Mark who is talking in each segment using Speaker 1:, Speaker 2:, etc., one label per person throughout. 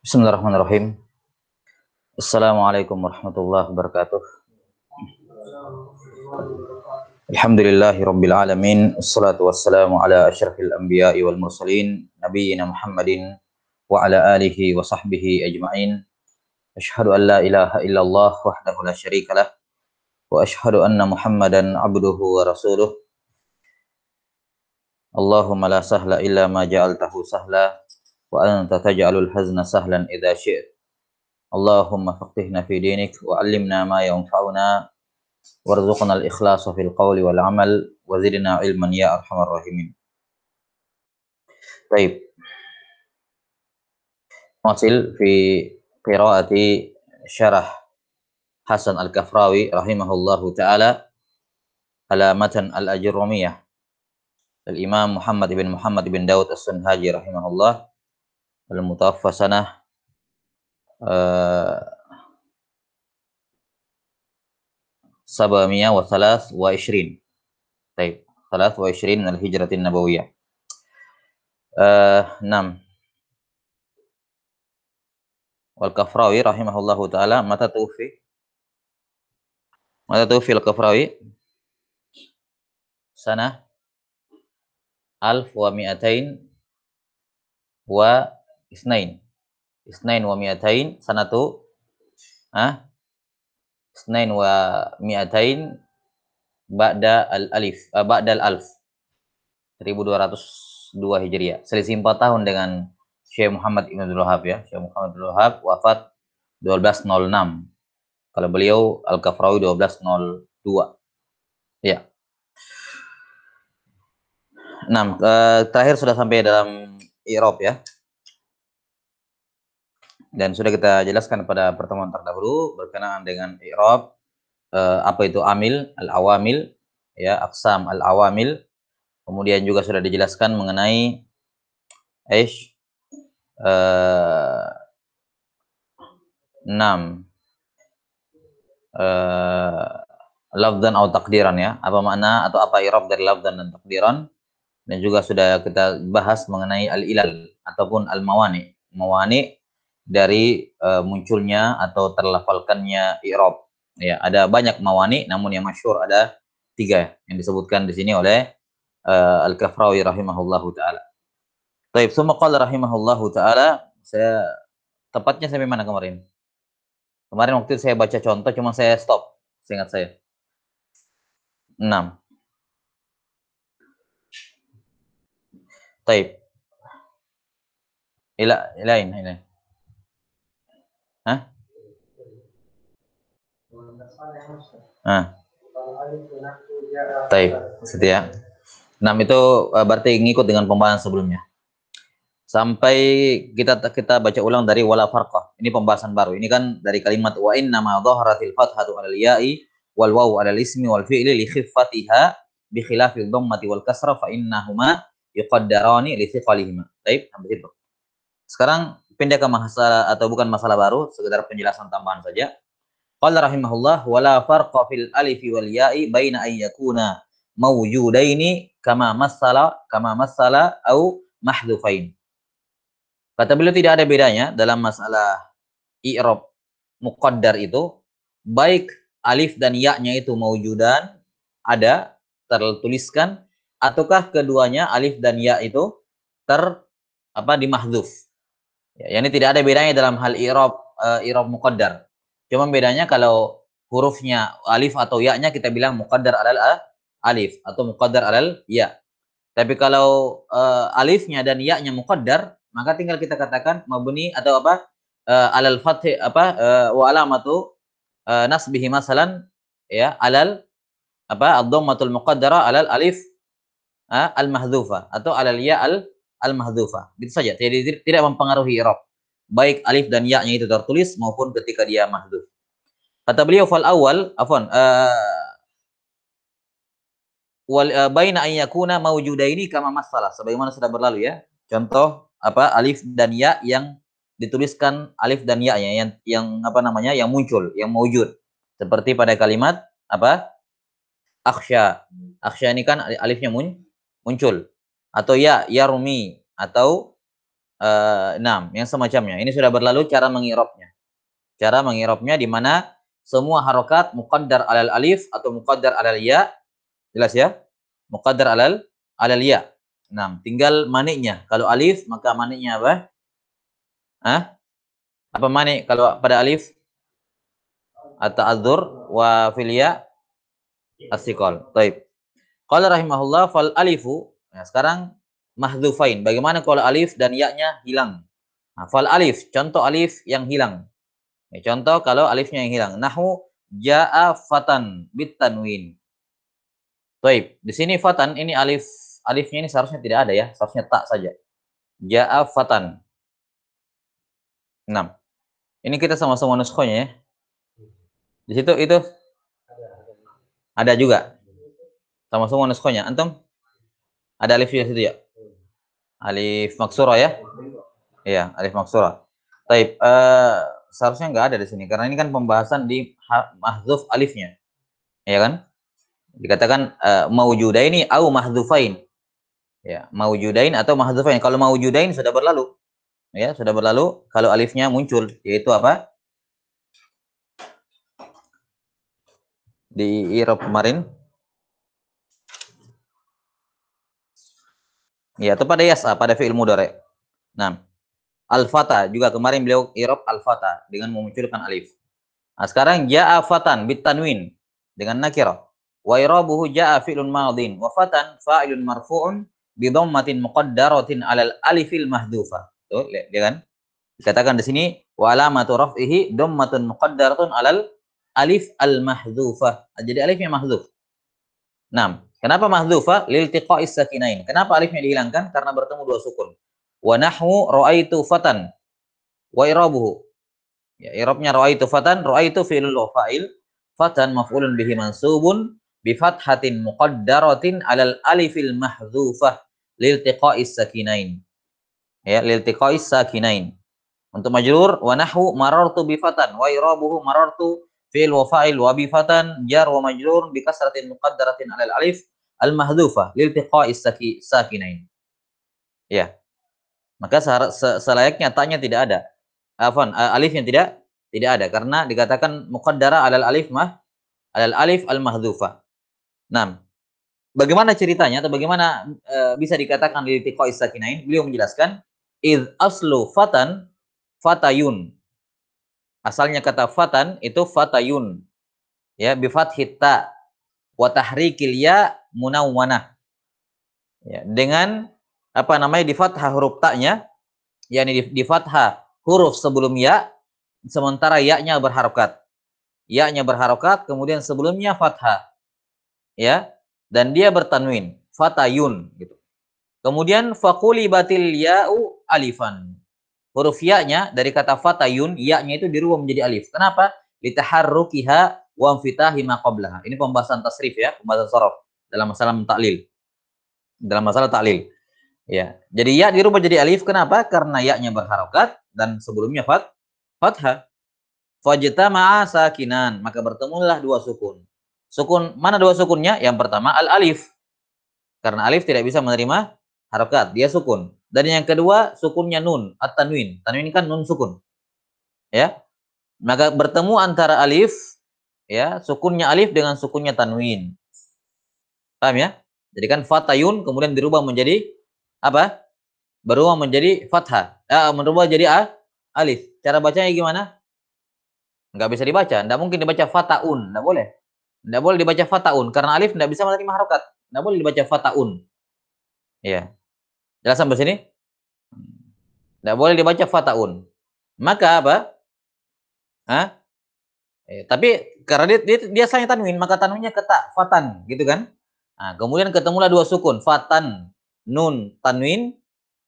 Speaker 1: Bismillahirrahmanirrahim. Assalamualaikum warahmatullahi wabarakatuh. Alhamdulillahi rabbil alamin. Assalatu wassalamu ala asyrafil anbiya wal mursalin. Nabiina Muhammadin wa ala alihi wa sahbihi ajma'in. Ashadu an la ilaha illallah wahdahu la sharika lah. Wa ashadu anna Muhammadan abduhu wa rasuluh. Allahumma la sahla illa ma ja'altahu sahla وأنت تجعل الحزن سهلا إذا شئت اللهم فقهنا في دينك وعلمنا ما ينفعنا وارزقنا الإخلاص في القول والعمل وزدنا علما يا أرحم الراحمين طيب نواصل في قراءة شرح حسن الكفراوي رحمه الله تعالى على متن الأجرمية الإمام محمد بن محمد بن داود السنهاجي رحمه الله al sana uh, eh, Sabamiya wa Salas wa Ishrin Taib, Salas wa Ishrin Al-Hijratin Nabawiyah eh, enam. 6 Wal-Kafrawi Rahimahullahu Ta'ala Mata Tufi Mata Tufi Al-Kafrawi Sana Alf wa Mi'atain Wa isnain isnain wa mi'atain sanatu ah isnain wa mi'atain ba'da al-alif uh, eh, ba'da al-alf 1202 Hijriah selisih 4 tahun dengan Syekh Muhammad Ibn Abdul Wahab ya Syekh Muhammad Abdul Wahab wafat 1206 kalau beliau Al-Kafrawi 1202 ya Nah, terakhir sudah sampai dalam Irop ya dan sudah kita jelaskan pada pertemuan terdahulu berkenaan dengan i'rab eh, apa itu amil al-awamil ya aksam al-awamil kemudian juga sudah dijelaskan mengenai ish eh, 6 eh, lafdan atau takdiran ya apa makna atau apa i'rab dari love dan takdiran dan juga sudah kita bahas mengenai al-ilal ataupun al-mawani mawani dari uh, munculnya atau terlafalkannya irob Ya, ada banyak mawani namun yang masyur ada tiga yang disebutkan di sini oleh uh, Al-Kafrawi rahimahullahu taala. Taib semua qala rahimahullahu taala, saya tepatnya sampai mana kemarin? Kemarin waktu saya baca contoh cuma saya stop, seingat saya. 6. Taib. Ila ilain, ilain. Hah? Nah. Taib, setia. Nam itu eh, berarti ngikut dengan pembahasan sebelumnya. Sampai kita kita baca ulang dari wala farqah. Ini pembahasan baru. Ini kan dari kalimat wa inna ma dhaharatil fathatu 'alal ya'i wal wawu 'alal ismi wal fi'li li khiffatiha bi khilafil dhammati wal kasra fa innahuma yuqaddarani li thiqalihima. Baik, sampai itu. Sekarang pindah ke masalah atau bukan masalah baru, sekedar penjelasan tambahan saja. Qala rahimahullah wala farqa fil alifi wal ya'i baina ay yakuna mawjudaini kama masala kama masala au mahdhufain. Kata beliau tidak ada bedanya dalam masalah i'rab muqaddar itu baik alif dan ya-nya itu mawjudan ada tertuliskan ataukah keduanya alif dan ya itu ter apa dimahdhuf Ya, yani tidak ada bedanya dalam hal irob uh, irob Cuma bedanya kalau hurufnya alif atau ya-nya kita bilang mukaddar alal eh, alif atau mukaddar alal ya. Tapi kalau uh, alifnya dan ya-nya maka tinggal kita katakan mabuni atau apa? Uh, alal fath apa uh, wa alamatu uh, nasbihi masalan ya alal apa ad-dhammatul muqaddara alal alif uh, al mahdhufa atau alal ya al al-mahdhufa. Itu saja, Jadi tidak mempengaruhi irob. Baik alif dan ya-nya itu tertulis maupun ketika dia mahdhuf. Kata beliau fal awal, afon. uh, wal uh, baina mau yakuna ini kama masalah sebagaimana sudah berlalu ya. Contoh apa alif dan ya yang dituliskan alif dan ya yang yang apa namanya yang muncul, yang mewujud. Seperti pada kalimat apa? Akhsya. Akhsya ini kan alifnya muncul atau ya ya Rumi atau uh, enam yang semacamnya. Ini sudah berlalu cara mengirupnya Cara mengirupnya di mana semua harokat muqaddar alal alif atau muqaddar alal ya. Jelas ya? Muqaddar alal alal ya. Enam. Tinggal maniknya. Kalau alif maka maniknya apa? Hah? Apa manik kalau pada alif? Atau azur wa filia ya? asikol. taib Qala rahimahullah fal alifu Nah, sekarang mahdhufain. Bagaimana kalau alif dan ya-nya hilang? Nah, fal alif, contoh alif yang hilang. Ya, contoh kalau alifnya yang hilang. Nahu ja'a fatan bit tanwin. Baik, di sini fatan ini alif alifnya ini seharusnya tidak ada ya, seharusnya tak saja. Ja'a fatan. 6. Ini kita sama-sama nuskhonya ya. Di situ itu ada juga. Sama-sama nuskhonya. Antum? Ada alif ya situ ya? Alif maksura ya? Iya, alif maksura. Taib, uh, seharusnya nggak ada di sini karena ini kan pembahasan di mahzuf alifnya. Ya kan? Dikatakan uh, eh, ini, au mahzufain. Ya, mau maujudain atau mahzufain. Kalau mau maujudain sudah berlalu. Ya, sudah berlalu kalau alifnya muncul yaitu apa? Di Irop kemarin Iya, ya, atau pada yasa, ah, pada fi'il mudore. Nah, al-fata juga kemarin beliau irob al-fata dengan memunculkan alif. Nah, sekarang ja'a fatan bitanwin dengan nakirah. Wa irobuhu ja'a fi'ilun madin wa fatan fa'ilun marfu'un bidommatin muqaddaratin 'alal alifil mahdufa. Tuh, lihat ya kan? Dikatakan di sini wa alamatu raf'ihi dommatun muqaddaratun 'alal alif al mahdufa. Jadi alifnya mahdhuf. 6. Kenapa mahdhufa? tiqa'is sakinain. Kenapa alifnya dihilangkan? Karena bertemu dua sukun. Wa nahwu ra'aitu fatan wa irabuhu. Ya, irabnya ra'aitu fatan, ra'aitu fi'lul fa'il, fatan maf'ulun bihi mansubun bi fathatin muqaddaratin 'alal alifil mahdhufah tiqa'is sakinain. Ya, lil tiqa'is sakinain. Untuk majrur wa nahwu marartu bi fatan wa irabuhu marartu fi'il wa fa'il wa bifatan jar wa majrur bi kasratin muqaddaratin 'ala al-alif al-mahdhufa lil tiqa'i sakinain. Ya. Maka selayaknya taknya tidak ada. Afan, alif yang tidak tidak ada karena dikatakan muqaddara 'ala al-alif mah 'ala al-alif al-mahdhufa. Nah, bagaimana ceritanya atau bagaimana e, bisa dikatakan lil tiqa'i sakinain? Beliau menjelaskan id aslu fatan fatayun Asalnya kata fatan itu fatayun. Ya, bifat hita wa kilia ya Ya, dengan apa namanya di fathah huruf taknya yakni di, di fathah huruf sebelum ya sementara yaknya nya berharokat. ya berharokat kemudian sebelumnya fathah. Ya, dan dia bertanwin fatayun gitu. Kemudian fakuli batil ya'u alifan huruf ya-nya dari kata fatayun, ya-nya itu dirubah menjadi alif. Kenapa? Litaharrukiha wa anfitahi ma Ini pembahasan tasrif ya, pembahasan sorof dalam masalah taklil. Dalam masalah taklil. Ya. Jadi ya dirubah jadi alif kenapa? Karena ya-nya berharokat dan sebelumnya fat fathah. Fajtama'a sakinan, maka bertemulah dua sukun. Sukun mana dua sukunnya? Yang pertama al alif. Karena alif tidak bisa menerima harokat, dia sukun. Dan yang kedua sukunnya nun, at-tanwin. Tanwin kan nun sukun. Ya. Maka bertemu antara alif ya, sukunnya alif dengan sukunnya tanwin. Paham ya? Jadi kan fatayun kemudian dirubah menjadi apa? Berubah menjadi fathah. Eh, berubah jadi a, alif. Cara bacanya gimana? Enggak bisa dibaca. Enggak mungkin dibaca fataun, enggak boleh. Enggak boleh dibaca fataun karena alif enggak bisa menerima harokat. Enggak boleh dibaca fataun. Ya, Jelas sampai sini? Tidak boleh dibaca fataun. Maka apa? Hah? Eh, tapi karena dia, dia, dia selain tanwin, maka tanwinnya ketak fatan, gitu kan? Nah, kemudian ketemulah dua sukun, fatan, nun, tanwin,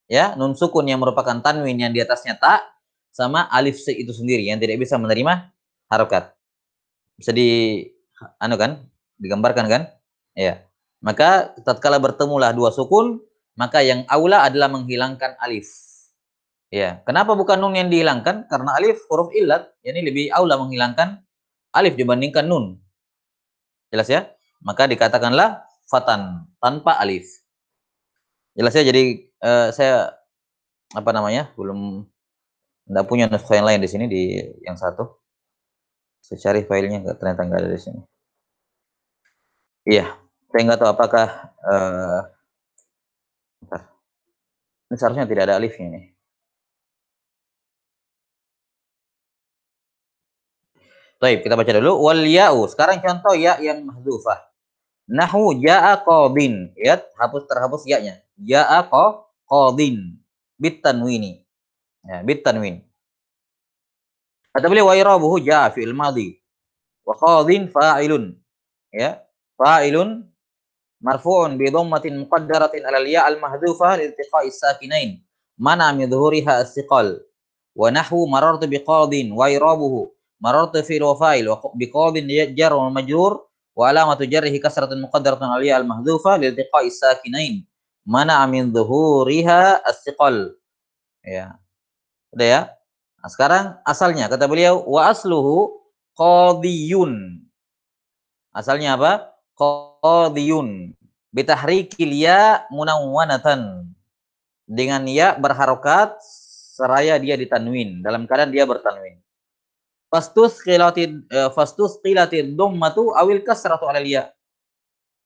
Speaker 1: ya, nun sukun yang merupakan tanwin yang di atasnya tak, sama alif se itu sendiri yang tidak bisa menerima harokat. Bisa di, anu kan, digambarkan kan? Ya. Maka tatkala bertemulah dua sukun, maka yang aula adalah menghilangkan alif. Ya, kenapa bukan nun yang dihilangkan? Karena alif huruf ilat, ini yani lebih aula menghilangkan alif dibandingkan nun. Jelas ya? Maka dikatakanlah fatan tanpa alif. Jelas ya? Jadi uh, saya apa namanya? belum tidak punya naskah yang lain di sini di yang satu. Saya cari filenya nggak ternyata nggak ada di sini. Iya, saya nggak tahu apakah uh, Bentar. Ini seharusnya tidak ada alifnya ini. Baik, kita baca dulu. Wal ya'u. Sekarang contoh ya yang mahzufah. Nahu ja'a qadin. ya, hapus terhapus ya-nya. Ja'a qadin bit tanwini. Ya, bit tanwin. Kata beliau wa ja'a fi'il madhi. Wa qadin fa'ilun. Ya, fa'ilun marfu'un bi dhammatin muqaddaratin 'ala al-ya' al-mahdhufa li iltiqa'i sakinain mana min dhuhuriha as-siqal wa nahwu marartu bi qadin wa irabuhu marartu fi rafail wa bi qadin jar wa majrur wa alamatu jarrihi kasratun muqaddaratun 'ala al-ya' al-mahdhufa sakinain mana min dhuhuriha as-siqal ya udah ya nah, sekarang asalnya kata beliau wa asluhu qadiyun asalnya apa qadiyun bitahrikil ya munawwanatan dengan ya berharokat seraya dia ditanwin dalam keadaan dia bertanwin fastus qilatid eh, fastus qilatid dhammatu awil kasratu alal ya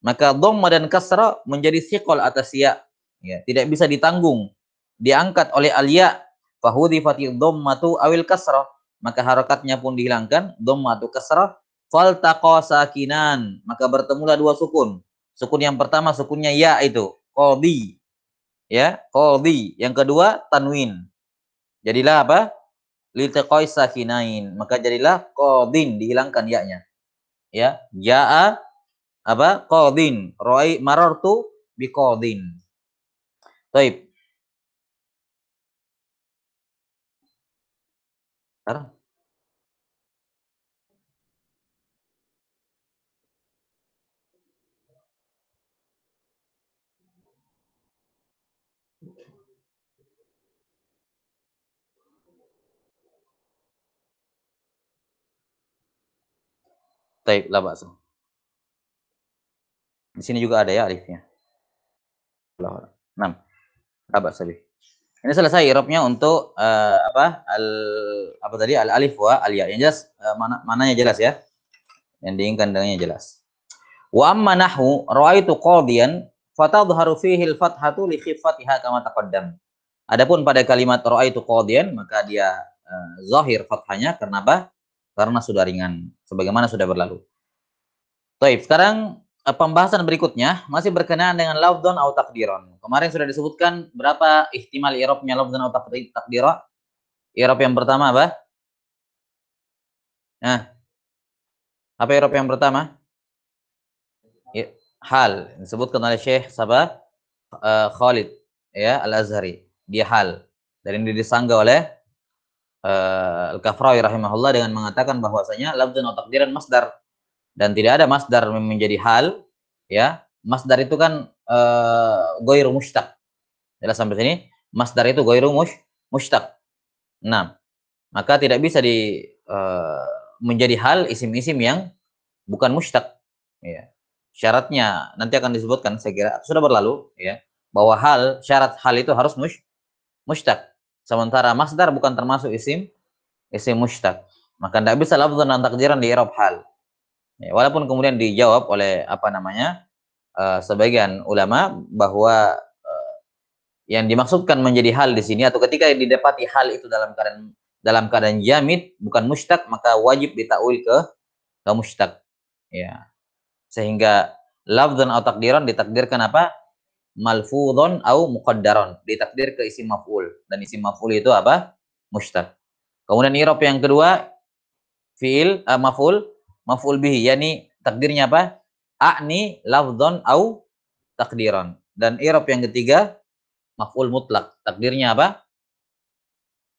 Speaker 1: maka dhamma dan kasra menjadi siqal atas ya ya tidak bisa ditanggung diangkat oleh al ya fahudhifati dhammatu awil kasra maka harokatnya pun dihilangkan dhammatu kasra faltaqa sakinan maka bertemulah dua sukun sukun yang pertama sukunnya ya itu qalbi ya qalbi yang kedua tanwin jadilah apa liltaqai sakinain maka jadilah qadin dihilangkan ya-nya ya jaa apa qadin roi marartu bi qadin taib sekarang Taib la ba'sa. Di sini juga ada ya alifnya. Allah. 6. La ba'sa Ini selesai irobnya untuk uh, apa? Al apa tadi? Al alif wa al ya. Yang jelas uh, mana mananya jelas ya. Yang diinginkan dengannya jelas. Wa amma nahwu ra'aitu qadiyan fatadhharu fihi al fathatu li khiffatiha kama taqaddam. Adapun pada kalimat ra'aitu qadiyan maka dia uh, zahir fathahnya apa? karena sudah ringan sebagaimana sudah berlalu. Baik, sekarang eh, pembahasan berikutnya masih berkenaan dengan lafdhon atau takdiron. Kemarin sudah disebutkan berapa ihtimal i'rabnya lafdhon atau takdiron? I'rab yang pertama apa? Nah. Apa i'rab yang pertama? Hal disebutkan oleh Syekh Sabah eh, uh, Khalid ya Al-Azhari dia hal dan ini disanggah oleh uh, Al-Kafrawi rahimahullah dengan mengatakan bahwasanya lafzun takdiran masdar dan tidak ada masdar menjadi hal ya. Masdar itu kan eh, uh, mush tak Jelas sampai sini? Masdar itu goyru mush, tak Nah, maka tidak bisa di uh, menjadi hal isim-isim yang bukan mushtaq ya. Syaratnya nanti akan disebutkan saya kira sudah berlalu ya bahwa hal syarat hal itu harus mush, tak Sementara masdar bukan termasuk isim isim mustaq. Maka tidak bisa lafzan dan takdiran di Arab hal. Ya, walaupun kemudian dijawab oleh apa namanya? Uh, sebagian ulama bahwa uh, yang dimaksudkan menjadi hal di sini atau ketika didapati hal itu dalam keadaan dalam keadaan jamid bukan mustaq maka wajib ditakwil ke ke mustaq. Ya. Sehingga lafzan atau takdiran ditakdirkan apa? malfudhon au muqaddaron ditakdir ke isim maf'ul dan isim maf'ul itu apa mustaq kemudian irop yang kedua fiil uh, maf'ul maf'ul bihi yakni takdirnya apa a'ni lafdhon au takdiron dan irop yang ketiga maf'ul mutlak takdirnya apa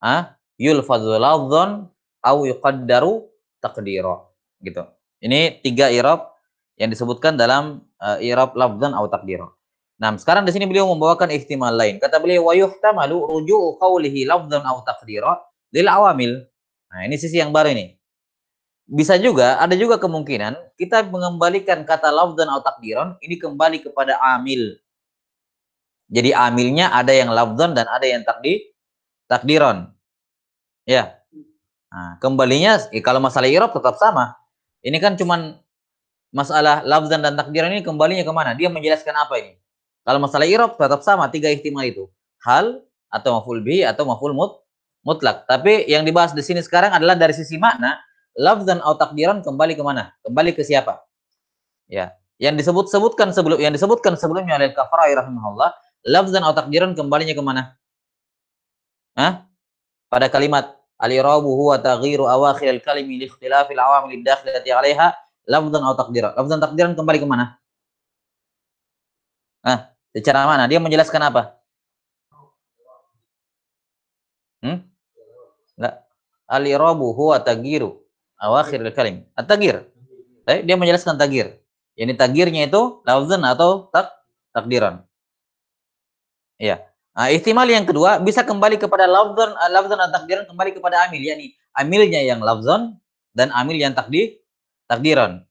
Speaker 1: ah yulfadhu lafdhon au yuqaddaru takdiro gitu ini tiga irop yang disebutkan dalam uh, i'rab lafdhon au takdiron Nah, sekarang di sini beliau membawakan ihtimal lain. Kata beliau wa yuhtamalu ruju'u qawlihi lafdhan aw taqdira lil awamil. Nah, ini sisi yang baru ini. Bisa juga ada juga kemungkinan kita mengembalikan kata lafdhan aw taqdiran ini kembali kepada amil. Jadi amilnya ada yang lafdhan dan ada yang takdir, takdiron. Ya. Nah, kembalinya eh, kalau masalah i'rab tetap sama. Ini kan cuman masalah lafzan dan takdiran ini kembalinya kemana? Dia menjelaskan apa ini? Kalau masalah irob tetap sama tiga ihtimal itu. Hal atau maful bi atau maful mut mutlak. Tapi yang dibahas di sini sekarang adalah dari sisi makna lafzan atau takdiran kembali ke mana? Kembali ke siapa? Ya, yang disebut-sebutkan sebelum yang disebutkan sebelumnya oleh Kafarai rahimahullah, lafzan atau takdiran kembalinya ke mana? Hah? Pada kalimat al-irabu huwa taghyiru awakhir al-kalimi li al awamil dakhilati 'alaiha lafzan aw takdiran. Lafzan takdiran kembali ke mana? Secara mana? Dia menjelaskan apa? Hmm? Enggak. al huwa tagiru awakhir kalim. At-tagir. Dia menjelaskan tagir. Yani tagirnya itu lafzan atau tak takdiran. Iya. Nah, ihtimal yang kedua bisa kembali kepada lafzan ah, lafzan atau takdiran kembali kepada amil yakni amilnya yang lafzan dan amil yang takdir, takdiran.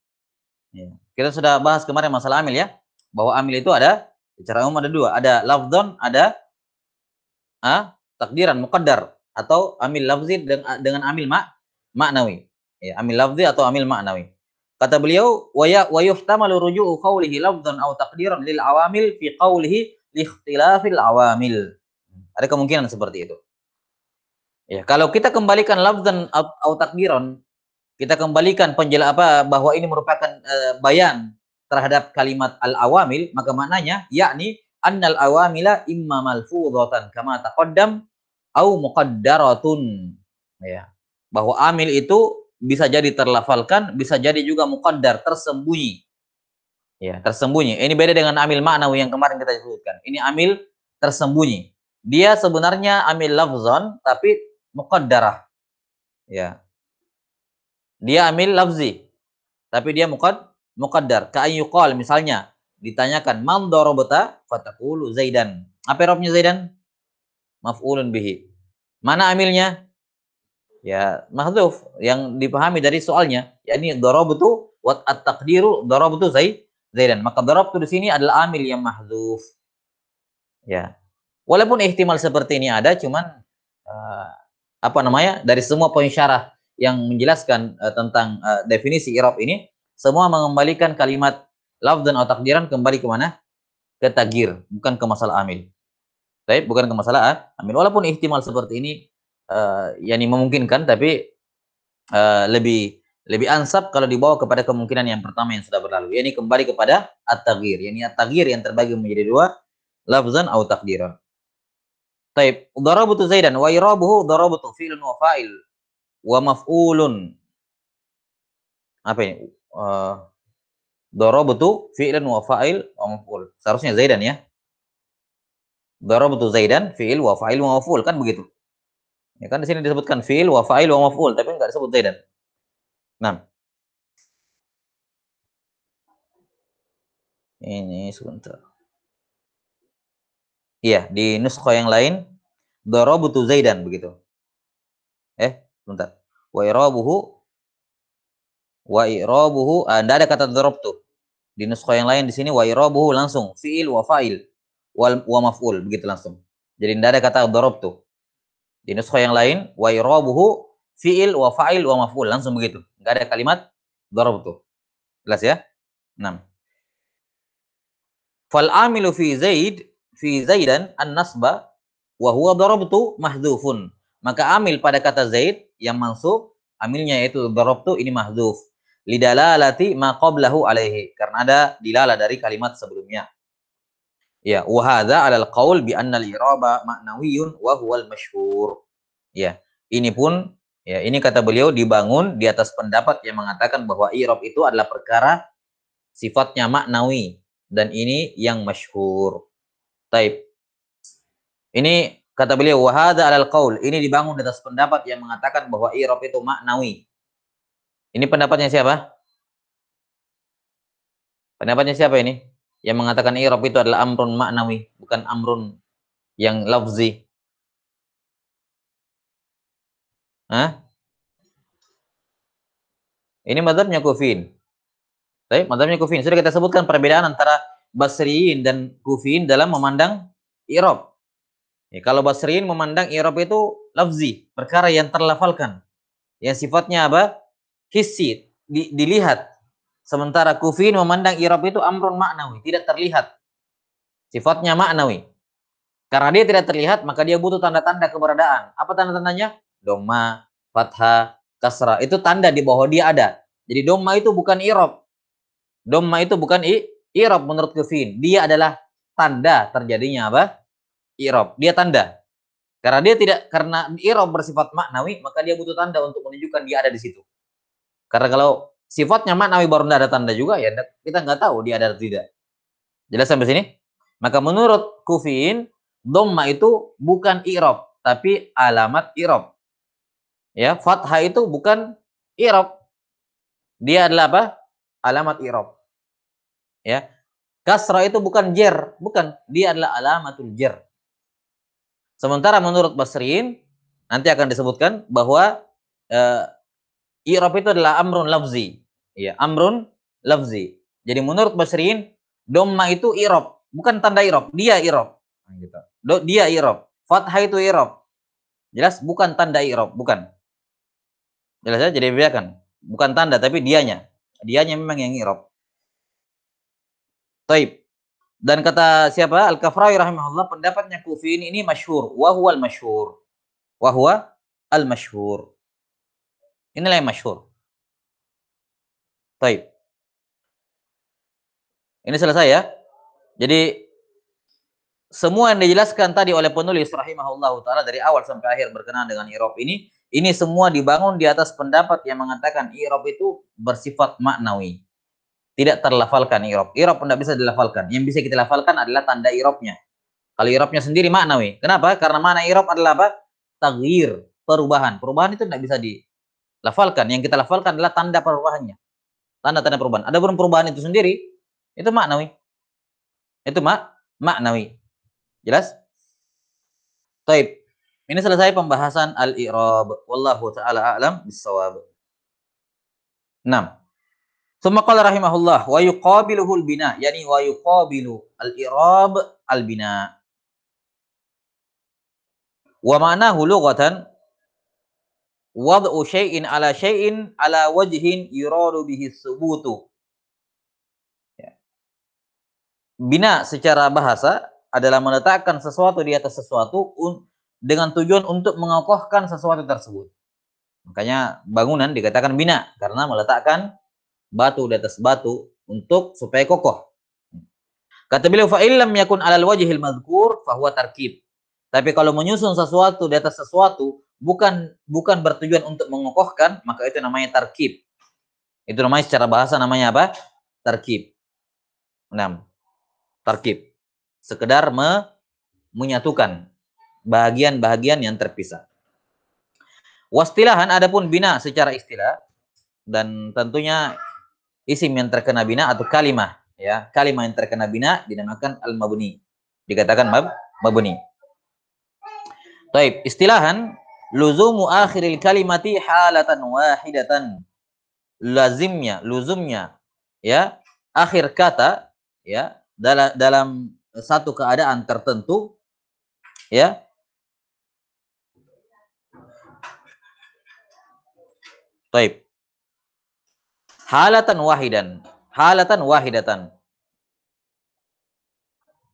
Speaker 1: Ya. Kita sudah bahas kemarin masalah amil ya, bahwa amil itu ada Bicara umum ada dua, ada lafzon, ada ah, takdiran, muqaddar atau amil lafzi dengan, dengan amil mak maknawi. Ya, amil lafzi atau amil maknawi. Kata beliau, wa ya-, wa yuhtamalu ruju'u qawlihi lafdhan aw takdiran lil awamil fi qawlihi li ikhtilafil awamil. Ada kemungkinan seperti itu. Ya, kalau kita kembalikan lafdhan aw takdiran, kita kembalikan penjelas apa bahwa ini merupakan uh, bayan terhadap kalimat al-awamil, maka maknanya yakni annal awamila imma malfudhatan kama taqaddam au muqaddaratun. Ya. Bahwa amil itu bisa jadi terlafalkan, bisa jadi juga muqaddar, tersembunyi. Ya, tersembunyi. Ini beda dengan amil maknawi yang kemarin kita sebutkan. Ini amil tersembunyi. Dia sebenarnya amil lafzan tapi muqaddarah. Ya. Dia amil lafzi tapi dia muqaddar muqaddar ka ayyuqal misalnya ditanyakan man darabata fataqulu zaidan apa i'rabnya zaidan maf'ulun bihi mana amilnya ya mahdhuf yang dipahami dari soalnya yakni darabtu wa at-taqdiru darabtu zaid zaidan maka darabtu di sini adalah amil yang mahdhuf ya walaupun ihtimal seperti ini ada cuman uh, apa namanya dari semua poin syarah yang menjelaskan uh, tentang uh, definisi i'rab ini semua mengembalikan kalimat love dan takdiran kembali ke mana? Ke tagir, bukan ke masalah amil. Baik, bukan ke masalah amil. Walaupun ihtimal seperti ini uh, eh, yang memungkinkan tapi uh, lebih lebih ansab kalau dibawa kepada kemungkinan yang pertama yang sudah berlalu. Yani kembali kepada at-tagir. yani at-tagir yang terbagi menjadi dua, lafzan atau takdiran. Taib, darabutu Zaidan wa irabuhu darabutu fi'lun wa fa'il wa maf'ulun. Apa ini? Eh, Doro betul, fiil wa fa'il wa maf'ul. Seharusnya Zaidan ya. Doro betul Zaidan fi'il wa fa'il wa maf'ul kan begitu. Ya kan di sini disebutkan fi'il wa fa'il wa maf'ul tapi enggak disebut Zaidan. Nah. Ini sebentar. Iya, di nusko yang lain butuh Zaidan begitu. Eh, sebentar. Wa irabuhu wa irobuhu tidak ah, ada kata tuh Di nusko yang lain di sini wa irobuhu langsung fi'il wa fa'il wal wa maf'ul begitu langsung. Jadi tidak ada kata tuh Di nusko yang lain wa irobuhu fi'il wa fa'il wa maf'ul langsung begitu. nggak ada kalimat tuh. Jelas ya? 6. Fal amilu fi Zaid fi Zaidan an-nasba wa huwa darabtu mahdhufun. Maka amil pada kata Zaid yang mansub, amilnya yaitu darabtu ini mahdhuf lidalalati ma qablahu alaihi karena ada dilala dari kalimat sebelumnya ya wa hadza alal qaul bi anna al-i'raba ma'nawiyyun wa huwal mashhur ya ini pun ya ini kata beliau dibangun di atas pendapat yang mengatakan bahwa i'rab itu adalah perkara sifatnya maknawi dan ini yang masyhur taib ini kata beliau wa hadza alal qaul ini dibangun di atas pendapat yang mengatakan bahwa i'rab itu maknawi ini pendapatnya siapa? Pendapatnya siapa ini? Yang mengatakan irob itu adalah amrun maknawi, bukan amrun yang lafzi. Hah? Ini madhabnya Kufin. Tapi madhabnya Kufin. Sudah kita sebutkan perbedaan antara Basriin dan Kufin dalam memandang Irob. Ya, kalau Basriin memandang Irob itu lafzi, perkara yang terlafalkan. Yang sifatnya apa? hissi di, dilihat sementara kufin memandang irab itu amrun maknawi tidak terlihat sifatnya maknawi karena dia tidak terlihat maka dia butuh tanda-tanda keberadaan apa tanda-tandanya doma fatha, kasra itu tanda di bahwa dia ada jadi doma itu bukan irab. doma itu bukan i irab menurut kufin dia adalah tanda terjadinya apa Irab. dia tanda karena dia tidak karena irab bersifat maknawi maka dia butuh tanda untuk menunjukkan dia ada di situ karena kalau sifatnya maknawi baru tidak ada tanda juga ya kita nggak tahu dia ada atau tidak. Jelas sampai sini? Maka menurut Kufiin, domma itu bukan irob, tapi alamat irob. Ya, fathah itu bukan irob. Dia adalah apa? Alamat irob. Ya. Kasra itu bukan jer, bukan. Dia adalah alamatul jer. Sementara menurut Basriin, nanti akan disebutkan bahwa eh, I'rab itu adalah amrun lafzi. Ya, amrun lafzi. Jadi menurut Basriin, domma itu i'rab, bukan tanda i'rab, dia i'rab. Nah, gitu. Dia i'rab. Fathah itu i'rab. Jelas bukan tanda i'rab, bukan. Jelas ya? Jadi bedakan. Bukan tanda tapi dianya. Dianya memang yang i'rab. Taib. Dan kata siapa? Al-Kafrawi rahimahullah pendapatnya Kufi ini ini masyhur, wa al masyhur. Wa al-masyhur inilah yang masyhur Baik. Ini selesai ya. Jadi semua yang dijelaskan tadi oleh penulis rahimahullah taala dari awal sampai akhir berkenaan dengan i'rab ini, ini semua dibangun di atas pendapat yang mengatakan i'rab itu bersifat maknawi. Tidak terlafalkan i'rab. I'rab tidak bisa dilafalkan. Yang bisa kita lafalkan adalah tanda i'rabnya. Kalau i'rabnya sendiri maknawi. Kenapa? Karena mana i'rab adalah apa? Tagir, perubahan. Perubahan itu tidak bisa di lafalkan yang kita lafalkan adalah tanda perubahannya tanda-tanda perubahan ada perubahan itu sendiri itu maknawi itu mak maknawi jelas Taib. Ini selesai pembahasan al-i'rab. Wallahu taala a'lam bisawab. 6. Tsumma qala rahimahullah wa yuqabiluhu al-bina, yani wa yuqabilu al-i'rab al-bina. Wa ma'nahu lughatan wad'u syai'in ala syai'in ala wajhin yuradu bihi subutu. Ya. Bina secara bahasa adalah meletakkan sesuatu di atas sesuatu dengan tujuan untuk mengokohkan sesuatu tersebut. Makanya bangunan dikatakan bina karena meletakkan batu di atas batu untuk supaya kokoh. Kata beliau fa illam yakun alal wajhil madhkur fahuwa tarkib. Tapi kalau menyusun sesuatu di atas sesuatu bukan bukan bertujuan untuk mengokohkan, maka itu namanya tarkib. Itu namanya secara bahasa namanya apa? Tarkib. 6. Tarkib. Sekedar me, menyatukan bagian-bagian yang terpisah. Wastilahan adapun bina secara istilah dan tentunya isim yang terkena bina atau kalimah ya kalimah yang terkena bina dinamakan al mabuni dikatakan mab mabuni. Taib istilahan Luzumu akhiril kalimati halatan wahidatan. Lazimnya, luzumnya ya, akhir kata ya dalam dalam satu keadaan tertentu ya Taib. Halatan wahidan. Halatan wahidatan.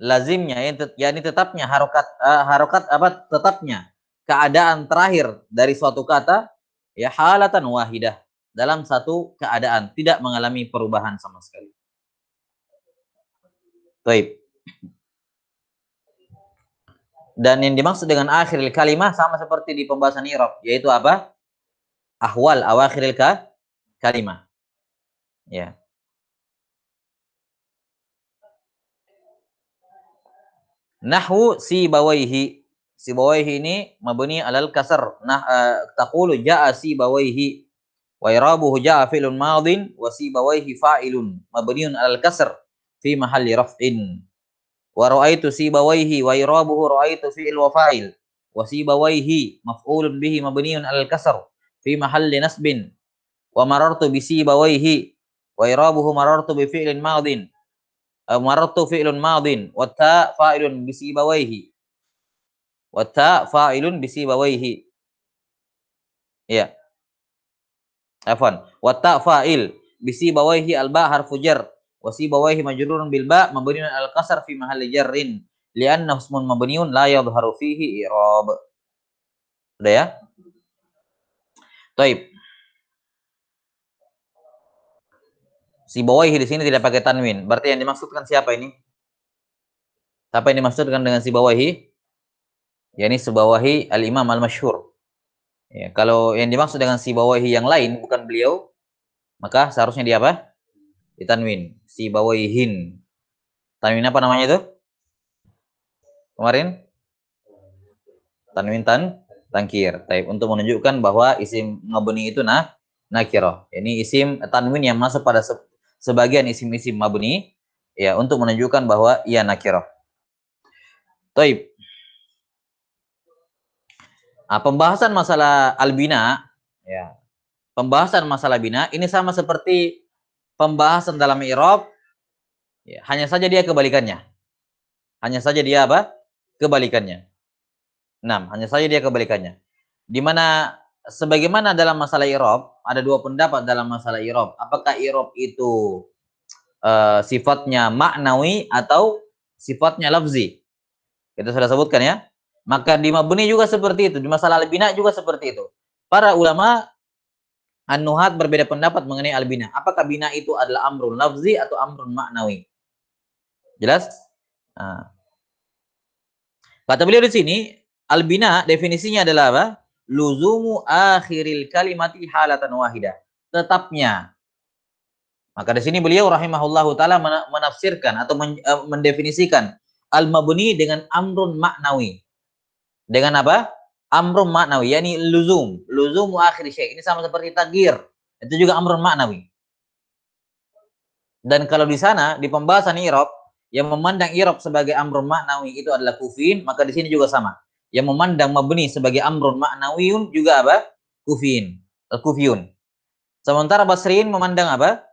Speaker 1: Lazimnya, yakni tetapnya harokat, uh, harokat apa tetapnya keadaan terakhir dari suatu kata ya halatan wahidah dalam satu keadaan tidak mengalami perubahan sama sekali. Baik. Dan yang dimaksud dengan akhir kalimah sama seperti di pembahasan Irob, yaitu apa? Ahwal awakhiril ka kalimah. Ya. Nahwu si bawaihi Sibawaihi ini mabni alal kasar. Nah, uh, taqulu ja'a sibawaihi. Wa irabuhu ja'a fi'lun madin wa sibawaihi fa'ilun mabniun alal kasar fi mahalli raf'in. Wa ra'aitu sibawaihi wa irabuhu ra'aitu fi'il wa fa'il. Wa sibawaihi maf'ulun bihi mabniun alal kasar fi mahalli nasbin. Wa marartu bi sibawaihi wa irabuhu marartu bi fi'lin madin. Uh, marartu fi'lun madin wa ta fa'ilun bi sibawaihi wa ta fa'ilun bisi wawaihi ya afan wa ta fa'il bisi bawaihi al ba harfu jar wa si bawaihi majrurun bil ba mabniun al kasar fi mahalli jarrin li'anna husmun mabniun la yadhharu fihi i'rab sudah ya Taib. Si bawaihi di sini tidak pakai tanwin. Berarti yang dimaksudkan siapa ini? Siapa yang dimaksudkan dengan si bawaihi? yakni Sibawahi al-Imam al-Masyhur. Ya, kalau yang dimaksud dengan Sibawahi yang lain bukan beliau, maka seharusnya dia apa? Ditanwin. bawahiin Tanwin apa namanya itu? Kemarin? Tanwin tan tangkir Taib untuk menunjukkan bahwa isim mabuni itu nah nakiro. Ini isim tanwin yang masuk pada se sebagian isim-isim mabuni ya untuk menunjukkan bahwa ia nakiro. Taib. Nah, pembahasan masalah albina, ya, pembahasan masalah bina ini sama seperti pembahasan dalam irob, ya, hanya saja dia kebalikannya. Hanya saja dia apa? Kebalikannya. enam, Hanya saja dia kebalikannya. Di mana sebagaimana dalam masalah irob ada dua pendapat dalam masalah irob. Apakah irob itu uh, sifatnya maknawi atau sifatnya lafzi? Kita sudah sebutkan ya. Maka di Mabuni juga seperti itu, di masalah albina juga seperti itu. Para ulama an berbeda pendapat mengenai albina. Apakah bina itu adalah amrun nafzi atau amrun maknawi? Jelas? Nah. Kata beliau di sini, albina definisinya adalah apa? Luzumu akhiril kalimati halatan wahidah Tetapnya. Maka di sini beliau rahimahullahu taala menafsirkan atau eh, mendefinisikan al mabuni dengan amrun maknawi dengan apa? Amrun maknawi, yakni luzum. Luzum wa akhir syai. Ini sama seperti tagir. Itu juga amrun maknawi. Dan kalau di sana, di pembahasan Irob, yang memandang Irob sebagai amrun maknawi itu adalah kufin, maka di sini juga sama. Yang memandang mabni sebagai amrun maknawiun juga apa? Kufin. Kufiyun. Sementara basriin memandang apa?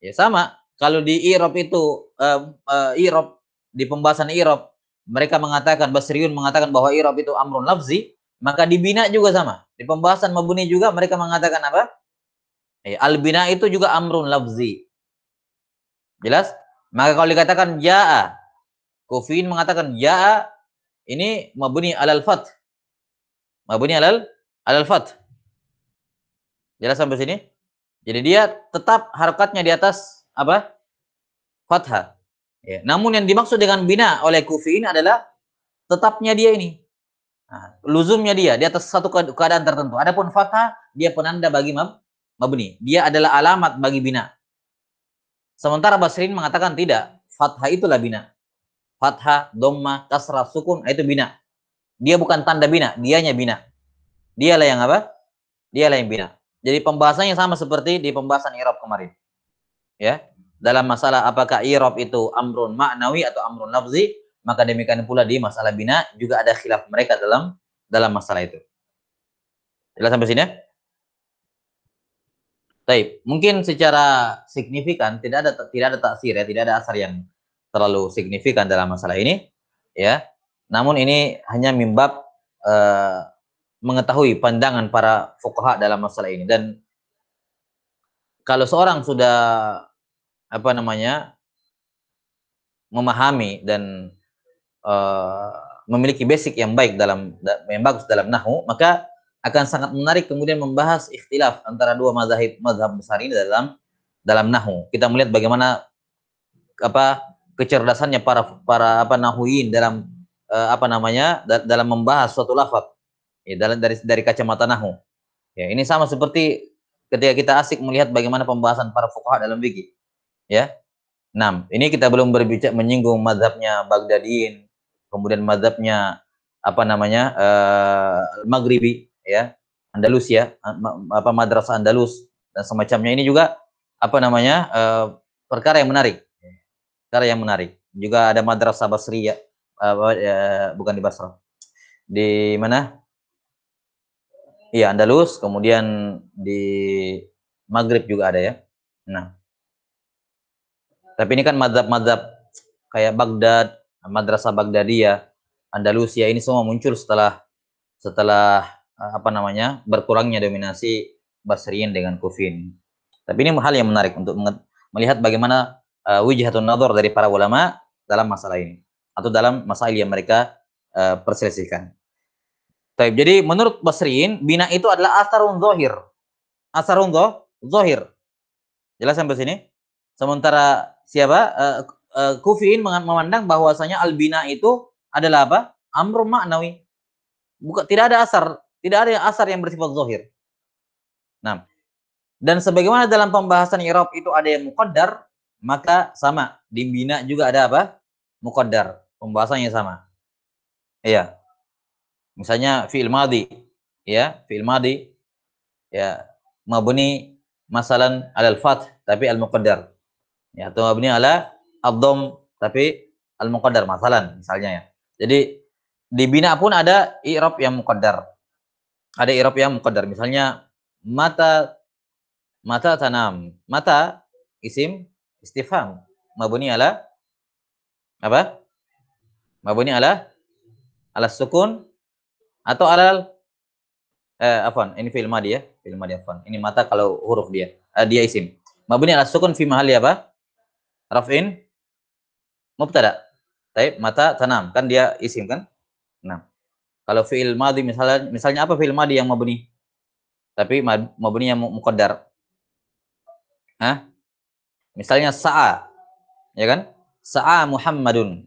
Speaker 1: Ya sama. Kalau di Irob itu, uh, uh, eh, Irob, di pembahasan Irob, mereka mengatakan Basriun mengatakan bahwa i'rab itu amrun lafzi, maka dibina juga sama. Di pembahasan mabuni juga mereka mengatakan apa? Eh, al bina itu juga amrun lafzi. Jelas? Maka kalau dikatakan ja'a, Kufin mengatakan ja'a ini mabuni alal fat. Mabuni alal alal fat. Jelas sampai sini? Jadi dia tetap harokatnya di atas apa? Fathah. Ya. Namun yang dimaksud dengan bina oleh kufi ini adalah tetapnya dia ini. Nah, luzumnya dia di atas satu keadaan tertentu. Adapun fathah dia penanda bagi mab, mabni. Dia adalah alamat bagi bina. Sementara Basrin mengatakan tidak. Fathah itulah bina. Fathah, domma, kasrah, sukun nah, itu bina. Dia bukan tanda bina, dianya bina. Dialah yang apa? Dialah yang bina. Jadi pembahasannya sama seperti di pembahasan Irab kemarin. Ya dalam masalah apakah irob itu amrun maknawi atau amrun lafzi, maka demikian pula di masalah bina juga ada khilaf mereka dalam dalam masalah itu. Jelas sampai sini ya? Mungkin secara signifikan tidak ada tidak ada taksir ya, tidak ada asar yang terlalu signifikan dalam masalah ini ya. Namun ini hanya mimbab eh, mengetahui pandangan para fukaha dalam masalah ini dan kalau seorang sudah apa namanya memahami dan uh, memiliki basic yang baik dalam yang bagus dalam nahu maka akan sangat menarik kemudian membahas ikhtilaf antara dua mazhab mazhab besar ini dalam dalam nahu kita melihat bagaimana apa kecerdasannya para para apa nahuin dalam uh, apa namanya da, dalam membahas suatu lafaz ya, dalam dari dari kacamata nahu ya ini sama seperti ketika kita asik melihat bagaimana pembahasan para fuqaha dalam fikih ya. 6. Ini kita belum berbicara menyinggung mazhabnya Baghdadiin, kemudian mazhabnya apa namanya? Uh, Maghribi ya, Andalusia, ya, eh, apa madrasah Andalus dan semacamnya ini juga apa namanya? Uh, perkara yang menarik. Perkara yang menarik. Juga ada madrasah ya, uh, uh, bukan di Basra. Di mana? Iya, Andalus, kemudian di Maghrib juga ada ya. Nah, tapi ini kan madhab-madhab kayak Baghdad, Madrasah Baghdadiyah, Andalusia ini semua muncul setelah setelah eh, apa namanya berkurangnya dominasi Basriin dengan Kufin. Tapi ini hal yang menarik untuk melihat bagaimana uh, eh, atau nador dari para ulama dalam masalah ini atau dalam masalah yang mereka uh, perselisihkan. Taib. Jadi menurut Basriin, bina itu adalah asarun zohir. Asarun zohir. Jelas sampai sini? Sementara siapa uh, eh, uh, eh, Kufiin memandang bahwasanya albina itu adalah apa? amru maknawi. Bukan tidak ada asar, tidak ada asar yang bersifat zohir Nah, dan sebagaimana dalam pembahasan i'rab itu ada yang mukodar maka sama di bina juga ada apa? mukodar Pembahasannya sama. Iya. Misalnya fi'il madi ya, fi'il madi ya mabuni masalan al fath tapi al muqaddar. Ya, atau mabni ala abdom tapi al muqaddar masalan misalnya ya. Jadi di bina pun ada i'rab yang muqaddar. Ada i'rab yang muqaddar. Misalnya mata mata tanam. Mata isim istifham mabni ala apa? Mabni ala ala sukun atau alal eh afan ini film madi ya film madi afan ini mata kalau huruf dia eh, dia isim mabni ala sukun fi mahali apa Raf'in mubtada. Taib mata tanam kan dia isim kan? Nah. Kalau fi'il madhi misalnya misalnya apa fi'il madhi yang mabni? Tapi mabni yang muqaddar. Hah? Misalnya sa'a. Ya kan? Sa'a Muhammadun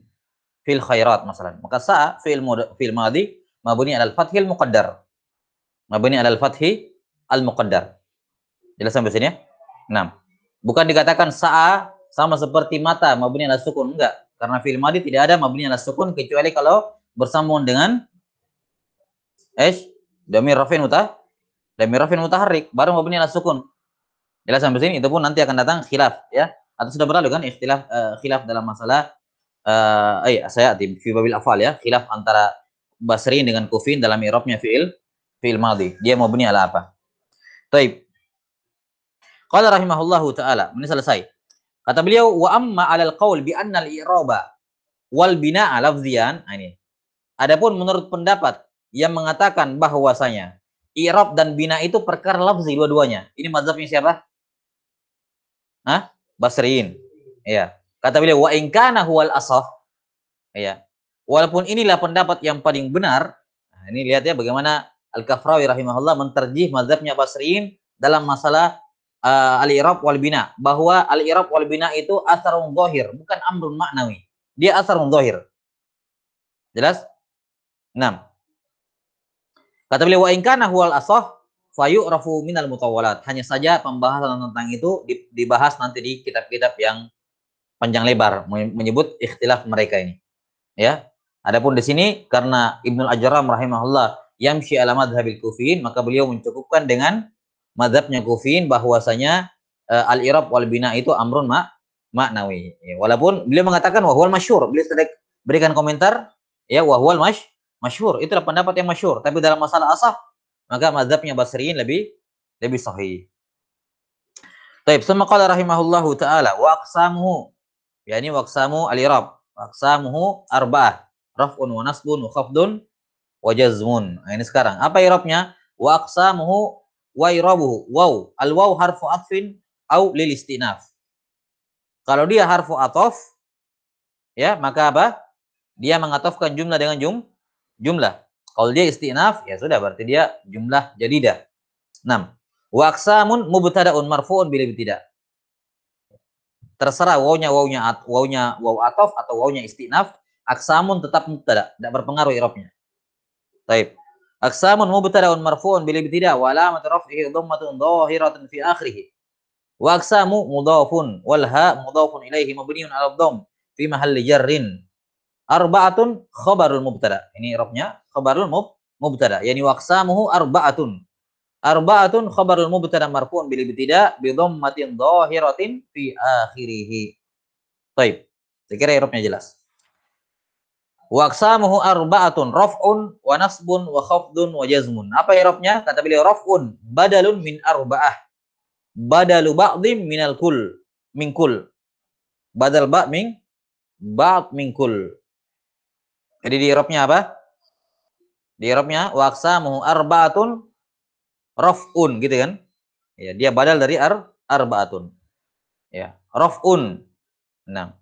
Speaker 1: fil khairat masalah, Maka sa'a fi'il fi'il madhi mabni 'alal fathil al muqaddar. Mabni 'alal fathi al muqaddar. Jelas sampai sini ya? 6. Nah, bukan dikatakan sa'a sama seperti mata mabni ala sukun enggak karena fil madi tidak ada mabni ala sukun kecuali kalau bersambung dengan es demi rafin utah demi rafin mutaharrik baru mabni ala sukun jelas sampai sini itu pun nanti akan datang khilaf ya atau sudah berlalu kan istilah uh, khilaf dalam masalah uh, eh iya, saya di fi babil afal ya khilaf antara basri dengan kufin dalam irobnya fi'il fi'il madi dia mabni ala apa baik Qala rahimahullahu taala. Ini selesai. Kata beliau wa amma 'alal qaul bi al i'raba wal bina'a lafziyan. Nah, ini. Adapun menurut pendapat yang mengatakan bahwasanya i'rab dan bina itu perkara lafzi dua-duanya. Ini mazhabnya siapa? Hah? Basriin. Iya. Kata beliau wa in kana huwal asah. Iya. Walaupun inilah pendapat yang paling benar. Nah, ini lihat ya bagaimana Al-Kafrawi rahimahullah menterjih mazhabnya Basriin dalam masalah uh, al-i'rab wal bina bahwa al-i'rab wal bina itu asarun zahir, bukan amrun maknawi. Dia asarun zahir. Jelas? 6. Kata beliau wa in kana huwal asah fayu'rafu minal mutawwalat. Hanya saja pembahasan tentang itu dibahas nanti di kitab-kitab yang panjang lebar menyebut ikhtilaf mereka ini. Ya. Adapun di sini karena Ibnu Ajram rahimahullah yamshi ala madhhabil kufiyin, maka beliau mencukupkan dengan madhabnya kufin bahwasanya uh, al-irab wal bina itu amrun mak maknawi. Ya, walaupun beliau mengatakan wahwal masyur beliau sedek berikan komentar ya wahwal mash masyhur. Itulah pendapat yang masyur Tapi dalam masalah asah maka madhabnya Basriin lebih lebih sahih. Taib, sama qala rahimahullahu taala wa aqsamuhu yakni waqsamu al-irab aqsamuhu arba'ah raf'un wa nasbun wa khafdun wa jazmun. Nah, ini sekarang apa irabnya? Wa aqsamuhu wairabuhu waw al waw harfu atfin au lil istinaf kalau dia harfu atof ya maka apa dia mengatofkan jumlah dengan jum jumlah kalau dia istinaf ya sudah berarti dia jumlah jadidah 6 wa aksamun mubtada'un marfu'un bila tidak. terserah wawnya wawnya at, wawnya waw atof atau wawnya istinaf aksamun tetap mubtada tidak berpengaruh irobnya. Taib. Aksamun mubtada'un marfu'un bil ibtida' wa alamat raf'ihi dhammatun dhahiratun fi akhirih. Wa aksamu mudhafun wal ha mudhafun ilayhi mabniun 'ala dhamm fi mahalli jarrin. Arba'atun khabarul mubtada'. Ini rafnya khabarul mub mubtada'. Yani wa aksamuhu arba'atun. Arba'atun khabarul mubtada' marfu'un bil ibtida' bi dhammatin dhahiratin fi akhirih. Baik. Saya kira jelas. Wa arba'atun raf'un wa nasbun wa khafdun wa jazmun. Apa i'rabnya? Ya Kata beliau raf'un badalun min arba'ah. Badalu ba'dhim al kul kul. Badal ba' min ba'd kul. Jadi di i'rabnya apa? Di i'rabnya wa arba'atun raf'un gitu kan? Ya, dia badal dari ar arba'atun. Ya, raf'un. Nah.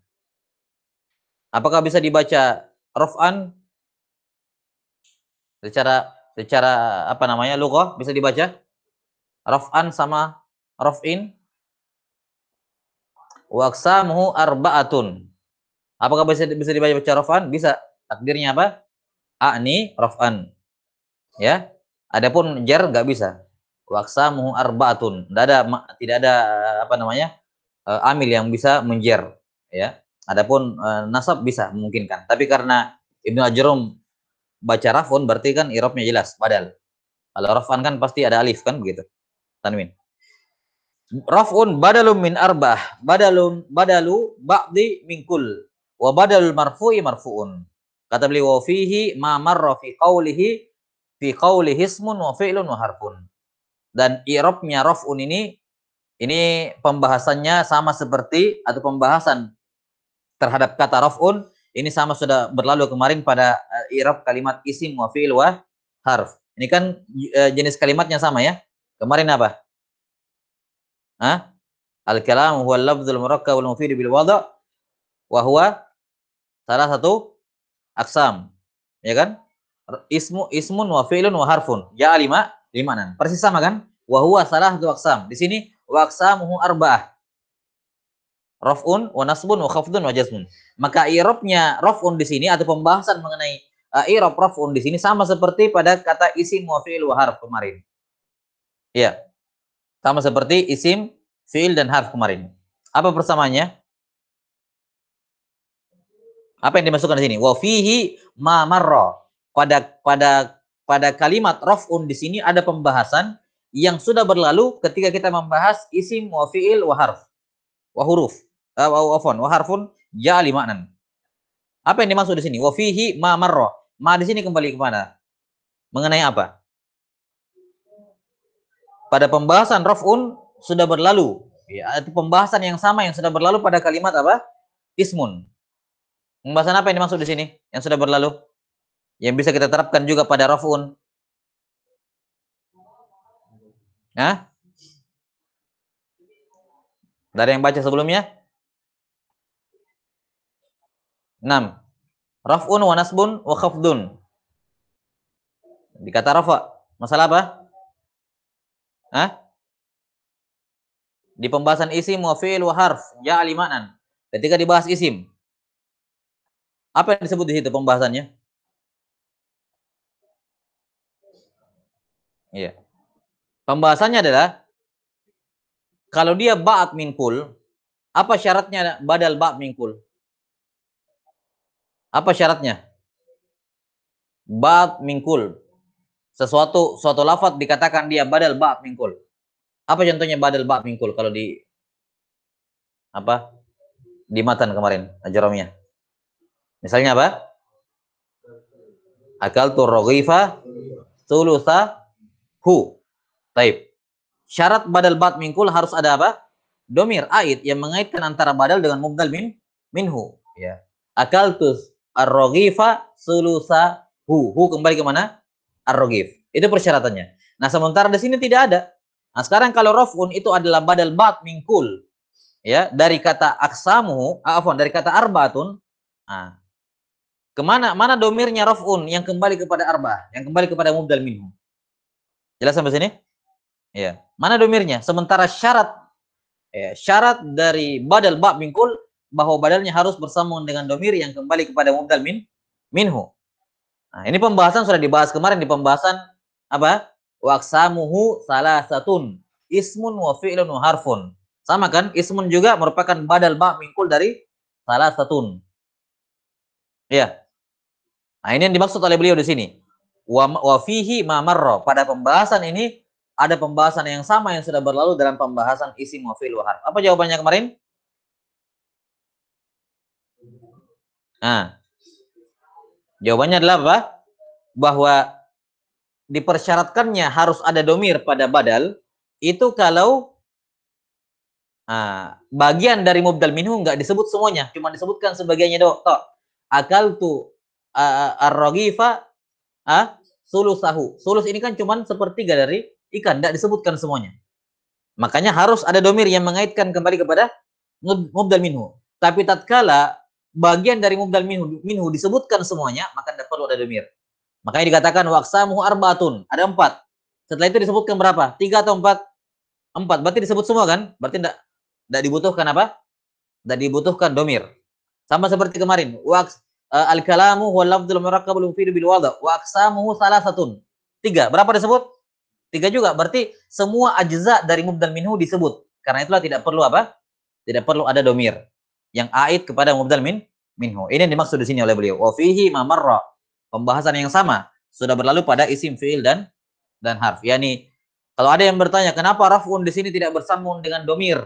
Speaker 1: Apakah bisa dibaca Rofan, secara secara apa namanya lughah bisa dibaca Rofan sama Rofin, wa arba'atun apakah bisa bisa dibaca baca Rofan? bisa takdirnya apa a'ni Rofan, ya adapun jar nggak bisa wa arba'atun tidak ada tidak ada apa namanya eh, amil yang bisa menjer ya Adapun uh, eh, nasab bisa memungkinkan. Tapi karena Ibnu Ajrum baca rafun berarti kan irobnya jelas Padahal Kalau rafan kan pasti ada alif kan begitu. Tanwin. Rafun badalum min arbah badalum badalu ba'di minkul wa badalul marfu'i marfu'un. Kata beliau fihi ma marra fi qawlihi fi qawlihi ismun wa fi'lun wa harfun. Dan irobnya raf'un ini ini pembahasannya sama seperti atau pembahasan terhadap kata raf'un ini sama sudah berlalu kemarin pada uh, irab kalimat isim wa fi'il wa harf. Ini kan uh, jenis kalimatnya sama ya. Kemarin apa? Hah? Al-kalam huwa al-lafzul murakkab wal mufid bil wada' wa huwa salah satu aksam. Ya kan? Ismu ismun wa fi'lun wa harfun. Ya lima lima nan. Persis sama kan? Wa huwa salah satu aksam. Di sini wa aksamuhu arba'ah. Raf'un wa nasbun wa khafdun wa jazmun. Maka i'rabnya rofun di sini atau pembahasan mengenai uh, i'rab rofun di sini sama seperti pada kata isim wa fi'il wa harf kemarin. Ya. Sama seperti isim, fi'il dan harf kemarin. Apa persamaannya? Apa yang dimasukkan di sini? Wa fihi ma marra. Pada pada pada kalimat rofun di sini ada pembahasan yang sudah berlalu ketika kita membahas isim wa fi'il wa harf wa huruf uh, afwan wa harfun ya, Apa yang dimaksud di sini? Wa fihi ma marra. Ma di sini kembali ke mana? Mengenai apa? Pada pembahasan raf'un sudah berlalu. Ya, itu pembahasan yang sama yang sudah berlalu pada kalimat apa? Ismun. Pembahasan apa yang dimaksud di sini? Yang sudah berlalu? Yang bisa kita terapkan juga pada raf'un. Nah, Dari yang baca sebelumnya? 6. Raf'un wa nasbun wa khafdun. Dikata rafa. Masalah apa? Hah? Di pembahasan isim wa fi'il wa harf Ya alimanan. Ketika dibahas isim. Apa yang disebut di situ pembahasannya? Iya. Pembahasannya adalah kalau dia ba'at minkul, apa syaratnya badal ba'at minkul? Apa syaratnya? Bat mingkul. Sesuatu suatu lafaz dikatakan dia badal ba'd mingkul. Apa contohnya badal ba'd mingkul kalau di apa? Di matan kemarin ajaromnya. Misalnya apa? Akal turrogifa tulusa hu. Taib. Syarat badal ba'd mingkul harus ada apa? Domir, ait yang mengaitkan antara badal dengan mubdal min minhu. Ya. Akal tus ar selusa sulusa hu. Hu kembali kemana? ar Itu persyaratannya. Nah, sementara di sini tidak ada. Nah, sekarang kalau rofun itu adalah badal bat mingkul. Ya, dari kata aksamu, afon, ah, dari kata arbatun. Nah, kemana mana domirnya rofun yang kembali kepada arba, yang kembali kepada mubdal minhu. Jelas sampai sini? Ya. Mana domirnya? Sementara syarat ya, syarat dari badal bat mingkul bahwa badalnya harus bersambung dengan domir yang kembali kepada mubdal min minhu. Nah, ini pembahasan sudah dibahas kemarin di pembahasan apa? Waksamuhu salah satun ismun wa fi'lun wa harfun. Sama kan? Ismun juga merupakan badal ba minkul dari salah satun. ya Nah, ini yang dimaksud oleh beliau di sini. Wa, wa fihi ma marra. Pada pembahasan ini ada pembahasan yang sama yang sudah berlalu dalam pembahasan isim wa fi'lun wa harf. Apa jawabannya kemarin? Nah, jawabannya adalah apa? Bahwa dipersyaratkannya harus ada domir pada badal itu kalau nah, bagian dari mubdal minhu nggak disebut semuanya, cuma disebutkan sebagiannya doang. Akal tu uh, ar uh, sulus sulusahu. Sulus ini kan cuma sepertiga dari ikan, tidak disebutkan semuanya. Makanya harus ada domir yang mengaitkan kembali kepada mubdal minhu. Tapi tatkala bagian dari mubdal minhu, minhu disebutkan semuanya, maka tidak perlu ada domir. Makanya dikatakan waksamuhu arbatun, ada empat. Setelah itu disebutkan berapa? Tiga atau empat? Empat, berarti disebut semua kan? Berarti tidak tidak dibutuhkan apa? Tidak dibutuhkan domir. Sama seperti kemarin, waks eh, al-kalamu walafdul lafzul belum mufidu bil wadha waksamu salah satu Tiga. Berapa disebut? Tiga juga. Berarti semua ajza dari mubdal minhu disebut. Karena itulah tidak perlu apa? Tidak perlu ada domir yang aid kepada mubdal min minhu. Ini yang dimaksud di sini oleh beliau. wafihi mamarro Pembahasan yang sama sudah berlalu pada isim fiil dan dan harf. Yani kalau ada yang bertanya kenapa rafun di sini tidak bersambung dengan domir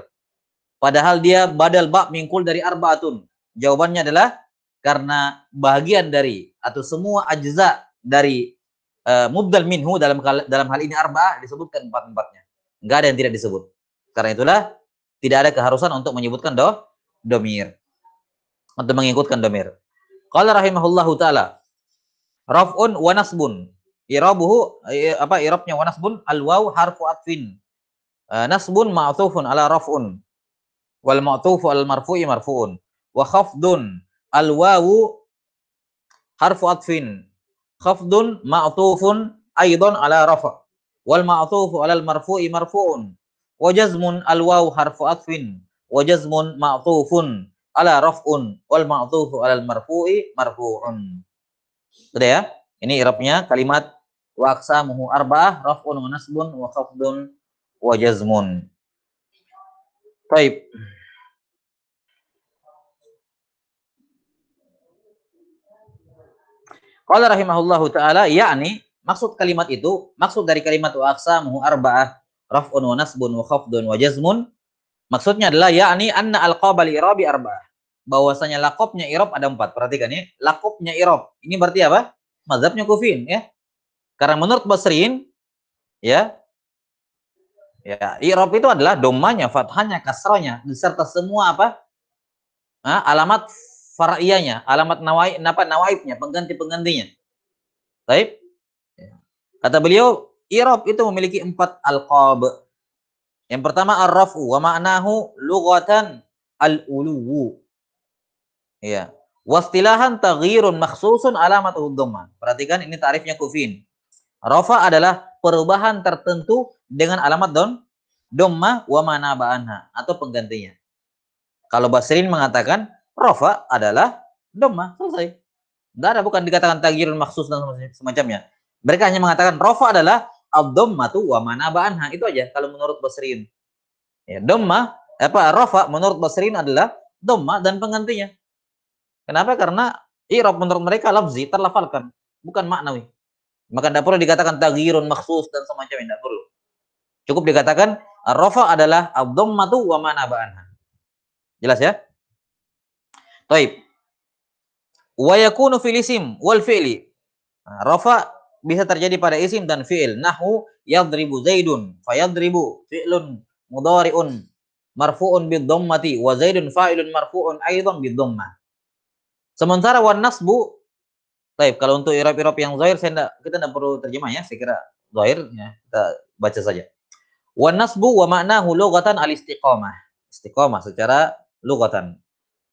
Speaker 1: padahal dia badal bak mingkul dari arbaatun. Jawabannya adalah karena bagian dari atau semua ajza dari uh, eh, mubdal minhu dalam dalam hal ini arba disebutkan empat-empatnya. Enggak ada yang tidak disebut. Karena itulah tidak ada keharusan untuk menyebutkan doh domir. Untuk mengikutkan domir. kalau rahimahullah ta'ala. Raf'un wanasbun Irabuhu, apa, irabnya wanasbun Al-waw harfu atfin. Eh, nasbun ma'tufun ala raf'un. Wal ma'tufu al marfu'i marfu'un. Wa khafdun. Al-wawu harfu atfin. Khafdun ma'tufun aidan ala rafa' wal ma'tufu al marfu'i marfu'un wa jazmun al waw harfu atfin Wajazmun jazmun ma'tufun ala raf'un wal ma'tufu ala marfu'i marfu'un. Sudah ya? Ini irabnya kalimat wa aqsamuhu arba'ah raf'un wa nasbun wa khafdun wa jazmun. Baik. Qala rahimahullahu taala yakni maksud kalimat itu maksud dari kalimat wa aqsamuhu arba'ah raf'un wa nasbun wa khafdun wa jazmun Maksudnya adalah yakni anna alqabal irabi arba. Bahwasanya lakopnya irob ada empat. Perhatikan ya. Lakopnya irob. Ini berarti apa? Mazhabnya kufin ya. Karena menurut Basrin ya ya irob itu adalah domanya, fathahnya, kasrohnya beserta semua apa? Nah, alamat faraiyahnya alamat nawai apa nawaibnya, pengganti-penggantinya. Baik. Ya. Kata beliau, irob itu memiliki empat alqab yang pertama ar-raf'u wa ma'nahu lughatan al-uluwu. Iya. Istilahan taghyirun makhsusun alamatuhu dhamma. Perhatikan ini tarifnya Kufin. Rafa adalah perubahan tertentu dengan alamat don dhamma wa ba'anha atau penggantinya. Kalau Basrin mengatakan rafa adalah dhamma, selesai. Enggak ada bukan dikatakan taghyirun makhsus dan semacamnya. Mereka hanya mengatakan rafa adalah ad-dhammatu wa manaba anha. Itu aja kalau menurut Basriin. Ya, dhamma apa rafa menurut Basriin adalah dhamma dan penggantinya. Kenapa? Karena i'rab menurut mereka lafzi terlafalkan, bukan maknawi. Maka tidak perlu dikatakan taghirun maksus dan semacamnya tidak perlu. Cukup dikatakan rafa adalah ad-dhammatu wa manaba anha. Jelas ya? Taib. Wa yakunu fil isim wal fi'li. Rafa bisa terjadi pada isim dan fi'il. Nahu yadribu zaidun, fayadribu fi'lun mudari'un marfu'un bidhommati wa zaidun fa'ilun marfu'un aidan bidhomma. Sementara wan nasbu Baik, kalau untuk irab-irab yang zahir saya enggak, kita tidak perlu terjemah ya. saya kira zahir ya, kita baca saja. Wa nasbu wa ma'nahu lughatan al-istiqamah. Istiqamah secara lughatan.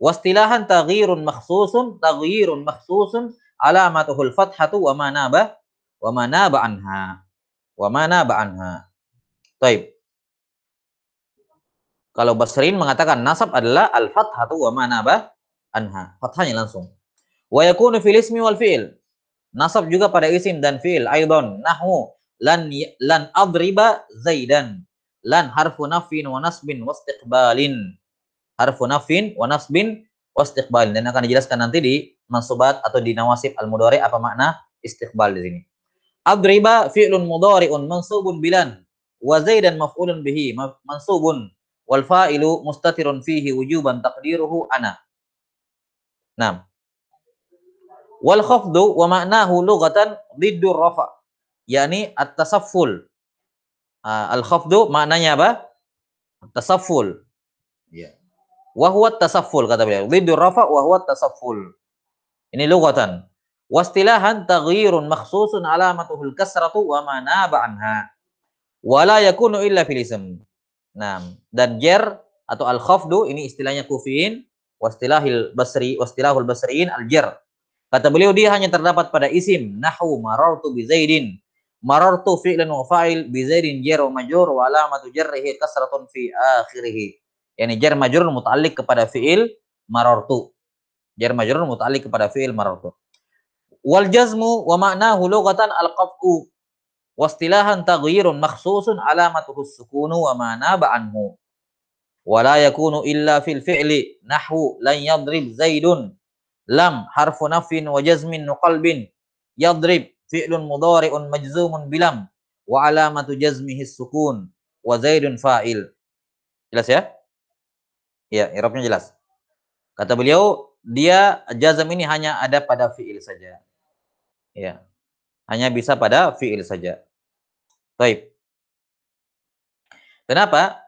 Speaker 1: Wastilahan taghyirun makhsusun, taghyirun makhsusun alamatuhul fathatu wa manabah wa mana ba'anha wa mana ba'anha taib kalau Basrin mengatakan nasab adalah al-fathatu wa mana anha fathahnya langsung wa yakunu fil ismi wal fi'il nasab juga pada isim dan fi'il aidan nahu lan lan adriba zaidan lan harfu nafin wa nasbin wa istiqbalin harfu nafin wa nasbin wa istiqbalin dan akan dijelaskan nanti di mansubat atau di nawasib al-mudhari apa makna istiqbal di sini Adriba fi'lun mudhari'un mansubun bilan wa zaidan maf'ulun bihi mansubun wal fa'ilu mustatirun fihi wujuban taqdiruhu ana. Naam. Wal khafdu wa ma'nahu lughatan diddur rafa. Yani at-tasafful. Uh, al khafdu maknanya apa? Tasafful. Ya. Yeah. Wa huwa tasafful kata beliau. Diddur rafa wa huwa tasafful. Ini lughatan. Wastilahan taghirun makhsusun alamatuhul kasratu wa ba'anha wa la yakunu illa fil isim. Nah, dan jer atau al khafdu ini istilahnya kufiin wastilahil basri wastilahul basriin al jer. Kata beliau dia hanya terdapat pada isim nahwu marartu bi zaidin marartu fi'lan wa fa'il bi zaidin jar wa wa alamatu jarrihi kasratun fi akhirih yani jar majrur muta'alliq kepada fi'il marartu jar majrur muta'alliq kepada fi'il marartu Wal jazmu wa ma'nahu lughatan al wa istilahan taghyirun makhsusun alamatuhu sukunu wa ma'na ba'anhu wa la yakunu illa fil fi'li nahwu lan yadrib zaidun lam harfu nafin wa jazmin nuqalbin yadrib fi'lun mudhari'un majzumun bilam wa alamatu jazmihi sukun wa zaidun fa'il jelas ya ya irabnya jelas kata beliau dia jazm ini hanya ada pada fi'il saja Ya. Hanya bisa pada fi'il saja. Taib. Kenapa?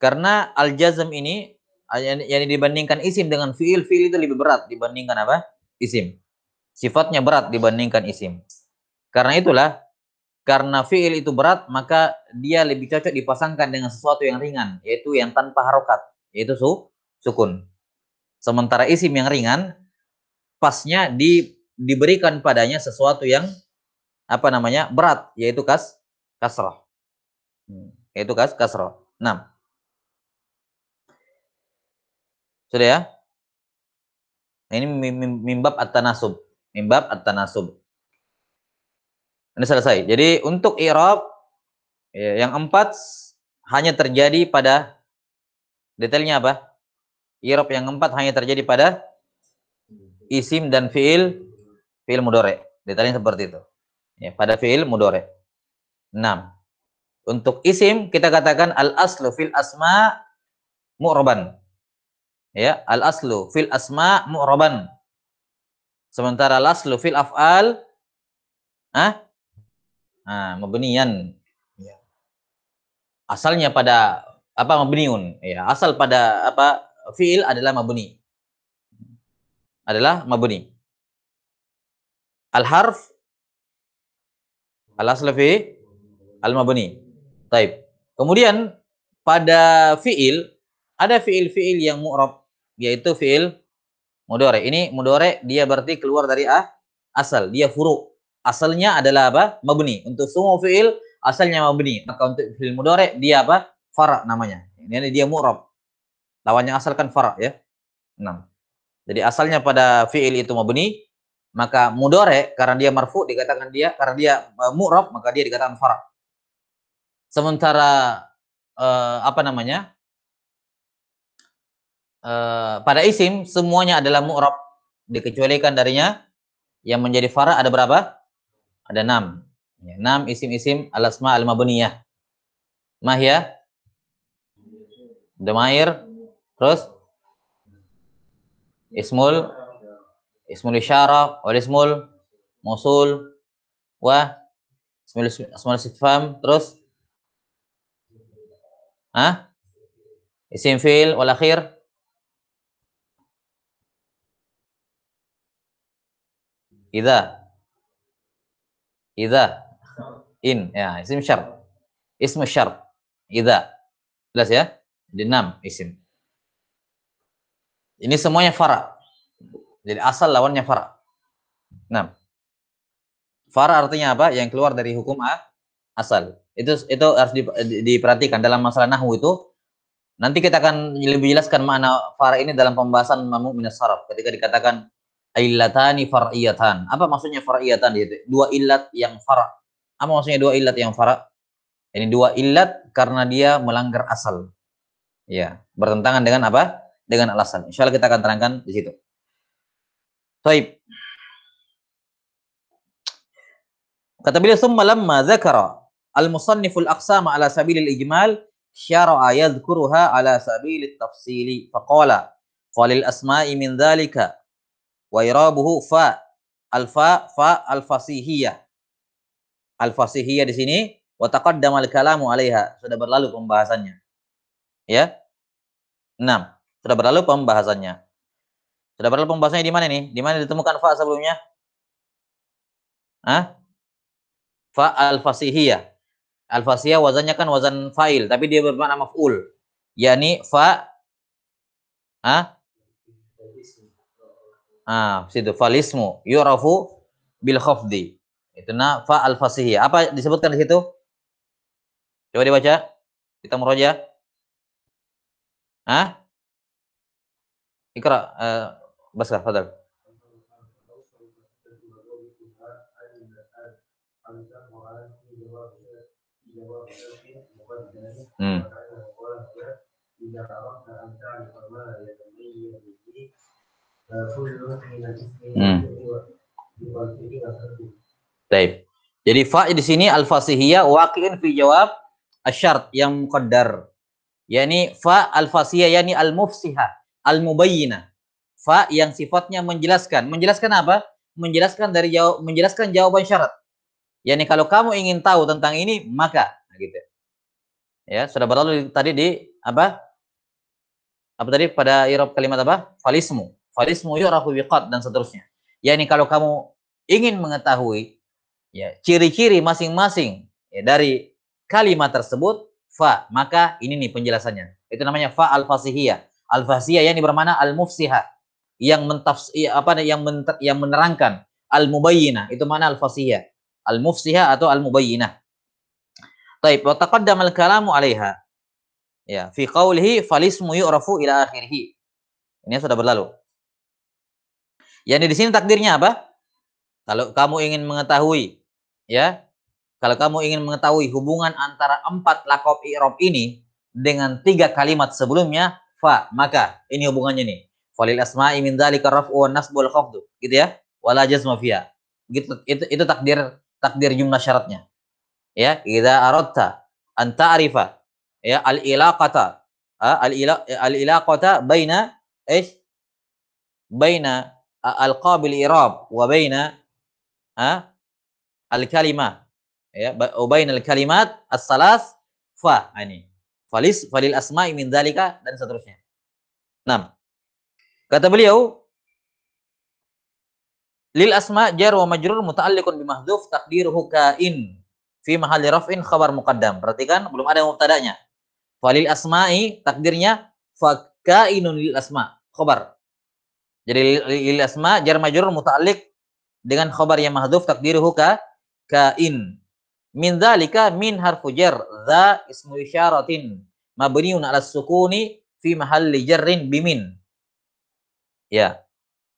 Speaker 1: Karena al-jazm ini yang dibandingkan isim dengan fiil, fiil itu lebih berat dibandingkan apa? Isim. Sifatnya berat dibandingkan isim. Karena itulah, karena fiil itu berat, maka dia lebih cocok dipasangkan dengan sesuatu yang ringan, yaitu yang tanpa harokat, yaitu su sukun. Sementara isim yang ringan pasnya di, diberikan padanya sesuatu yang apa namanya berat yaitu kas kasroh hmm, yaitu kas kasroh enam sudah ya ini mimbab at-tanasub mimbab at-tanasub ini selesai jadi untuk i'rab ya, yang empat hanya terjadi pada detailnya apa Irob yang keempat hanya terjadi pada isim dan fiil fiil mudore. Detailnya seperti itu. Ya, pada fiil mudore. 6. Untuk isim kita katakan al aslu fil asma mu'roban. Ya, al aslu fil asma mu'roban. Sementara al aslu fil af'al ah ah mabniyan. Ya. Asalnya pada apa mabniun ya, asal pada apa fiil adalah mabuni Adalah mabuni Al-harf al aslafi al mabuni Taib. Kemudian pada fiil ada fiil-fiil yang mu'rab yaitu fiil mudore. Ini mudore dia berarti keluar dari ah, asal, dia furu. Asalnya adalah apa? mabuni Untuk semua fiil asalnya mabuni Maka untuk fiil mudore dia apa? Farak namanya. Ini dia mu'rab. Lawannya asal kan fara ya. 6. Jadi asalnya pada fiil itu mabuni, maka mudore karena dia marfu dikatakan dia karena dia uh, mu'rab maka dia dikatakan fara. Sementara uh, apa namanya? Uh, pada isim semuanya adalah mu'rab dikecualikan darinya yang menjadi fara ada berapa? Ada enam. Ya, enam isim-isim alasma asma al mabuniyah Mahya, Demair, Terus ismul ismul isyarah wal ismul musul wa ismul ismul istifham terus ha Isim fi'il wal akhir Idza Idza in ya isim syar. Ismu syar. Idza. Jelas ya? di enam isim. Ini semuanya fara. Jadi asal lawannya fara. Nah, fara artinya apa? Yang keluar dari hukum A, asal. Itu itu harus di, di, diperhatikan dalam masalah nahu itu. Nanti kita akan lebih jelaskan makna fara ini dalam pembahasan mamu minas saraf ketika dikatakan illatani far'iyatan. Apa maksudnya far'iyatan Itu Dua illat yang fara. Apa maksudnya dua illat yang fara? Ini dua illat karena dia melanggar asal. Ya, bertentangan dengan apa? dengan alasan. Insya Allah kita akan terangkan di situ. Taib. Kata beliau, summa lamma dzakara al al aqsama ala al ijmal, syara'a yadhkuruha ala sabil at tafsili." Faqala, "Falil asma'i min dzalika wa irabuhu fa alfa fa al-fasihiyah." Al-fasihiyah di sini wa taqaddama al-kalamu 'alaiha. Sudah berlalu pembahasannya. Ya. 6. Sudah berlalu pembahasannya. Sudah berlalu pembahasannya di mana nih? Di mana ditemukan fa sebelumnya? Hah? Fa al-fasihiyah. Al-fasihiyah wazannya kan wazan fa'il, tapi dia bermakna maf'ul. Yani fa Hah? Ah, situ falismu yurafu bil khafdi. Itu na fa al fasihiyah. Apa disebutkan di situ? Coba dibaca. Kita muroja. Hah? Ikra, basah, بس تفضل Hmm. إذا hmm. Jadi fa di sini al-fasihiyah waqi'in fi jawab asyart yang muqaddar. Yani fa al-fasihiyah yani al-mufsihah al mubayyina Fa yang sifatnya menjelaskan. Menjelaskan apa? Menjelaskan dari jawab menjelaskan jawaban syarat. Yani kalau kamu ingin tahu tentang ini, maka nah gitu. Ya, sudah berlalu tadi di apa? Apa tadi pada i'rab kalimat apa? Falismu. Falismu yu'rafu biqad dan seterusnya. Yani kalau kamu ingin mengetahui ya ciri-ciri masing-masing ya, dari kalimat tersebut fa maka ini nih penjelasannya itu namanya fa al fasihiyah Al-Fasiyah yang bermakna al-mufsiha yang mentafs apa yang men, yang menerangkan al mubayyina itu mana al-fasiyah al-mufsiha atau al mubayyina Taib wa taqaddama al-kalamu 'alaiha. Ya, fi qawlihi falismu yu'rafu ila akhirih. Ini sudah berlalu. Yani di sini takdirnya apa? Kalau kamu ingin mengetahui, ya, kalau kamu ingin mengetahui hubungan antara empat lakop i'rab ini dengan tiga kalimat sebelumnya, fa maka ini hubungannya nih falil asma'i min dzalika raf'u wan nasbu wal khafdu gitu ya wala jazma fiha gitu itu itu takdir takdir jumlah syaratnya ya idza aradta an ta'rifa ya al ilaqata al ila al ilaqata baina ايش baina al qabil irab wa baina al-kalimah ya baina al-kalimat as-salas fa ini falis falil asma'i min dalika dan seterusnya. 6. Kata beliau lil asma jar wa majrur muta'alliqun bi mahdhuf taqdiruhu kain fi mahalli raf'in khabar muqaddam. Perhatikan belum ada mubtada'nya. Falil asma'i takdirnya ka'inun lil asma khabar. Jadi lil asma jar majrur muta'alliq dengan khabar yang mahdhuf taqdiruhu ka kain. Min dzalika min harfu jar, dza ismu isyaratin mabniun ala sukuni fi mahalli jarrin bimin. Ya.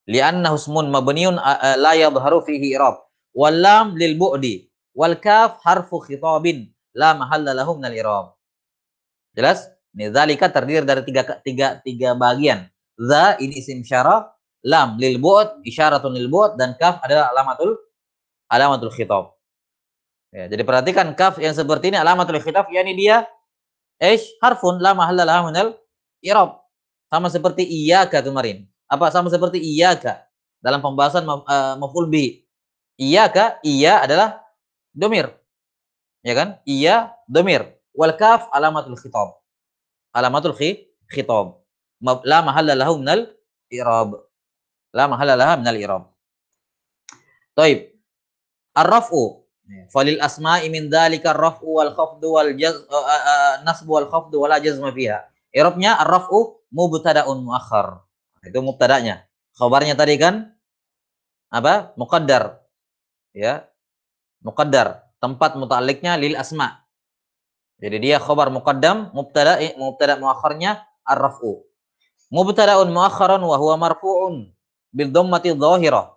Speaker 1: lianna husmun mabniun la yadhharu fihi i'rab. Wal lam lil bu'di wal kaf harfu khitabin la mahalla lahu al i'rab. Jelas? Ini dzalika terdiri dari tiga tiga tiga bagian. Za ini isim syarat lam lil bu'd isyaratun lil bu'd dan kaf adalah alamatul alamatul khitab. Ya, jadi perhatikan kaf yang seperti ini alamatul kitab yakni dia ish eh, harfun la mahalla lahu minal i'rab. Sama seperti iyyaka kemarin. Apa sama seperti iyyaka dalam pembahasan uh, maf'ul bi. Iyyaka iya adalah domir. Ya kan? Iya domir. Wal kaf alamatul khitab. Alamatul khi, khitab. La mahalla lahu minal i'rab. La mahalla lahu minal i'rab. Taib. ar Iya. Falil asma imin dalika rafu wal khafdu wal jaz eh, eh, eh, nasbu wal khafdu wala jazma fiha. Irobnya ya rafu mubtada'un muakhar. Itu mubtada'nya. Khabarnya tadi kan apa? Muqaddar. Ya. Muqaddar. Tempat mutaliknya lil asma. Jadi dia khabar muqaddam, mubtada mubtada muakhirnya ar-raf'u. Mubtada'un muakhiran wa huwa marfu'un bil dhammati dhahirah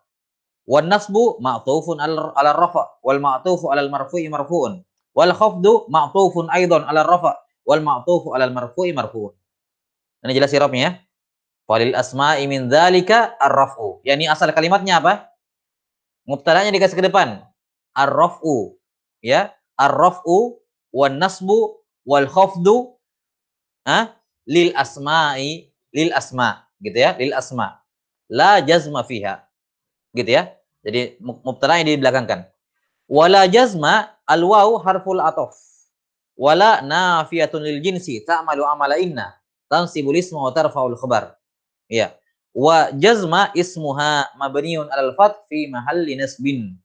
Speaker 1: Wan nasbu ma'tufun 'ala rafa wal ma'tufu 'ala marfu'i marfu'un. Wal khafdu ma'tufun aidan 'ala rafa wal ma'tufu 'ala marfu'i marfu'un. Ini jelas sirapnya ya. Walil asma'i min dzalika ar-raf'u. ini asal kalimatnya apa? Mubtada'nya dikasih ke depan. Ar-raf'u. Ya, ar-raf'u wan nasbu wal khafdu ha? lil asma'i lil asma gitu ya, lil asma. La jazma fiha. Gitu ya. Jadi mubtada ini dibelakangkan. Wala jazma al waw harful atof. Wala nafiyatun lil jinsi ta'malu amala inna. Tansibul ismu wa tarfa'ul khabar. Ya. Wa jazma ismuha mabniun alal fath fi mahalli nasbin.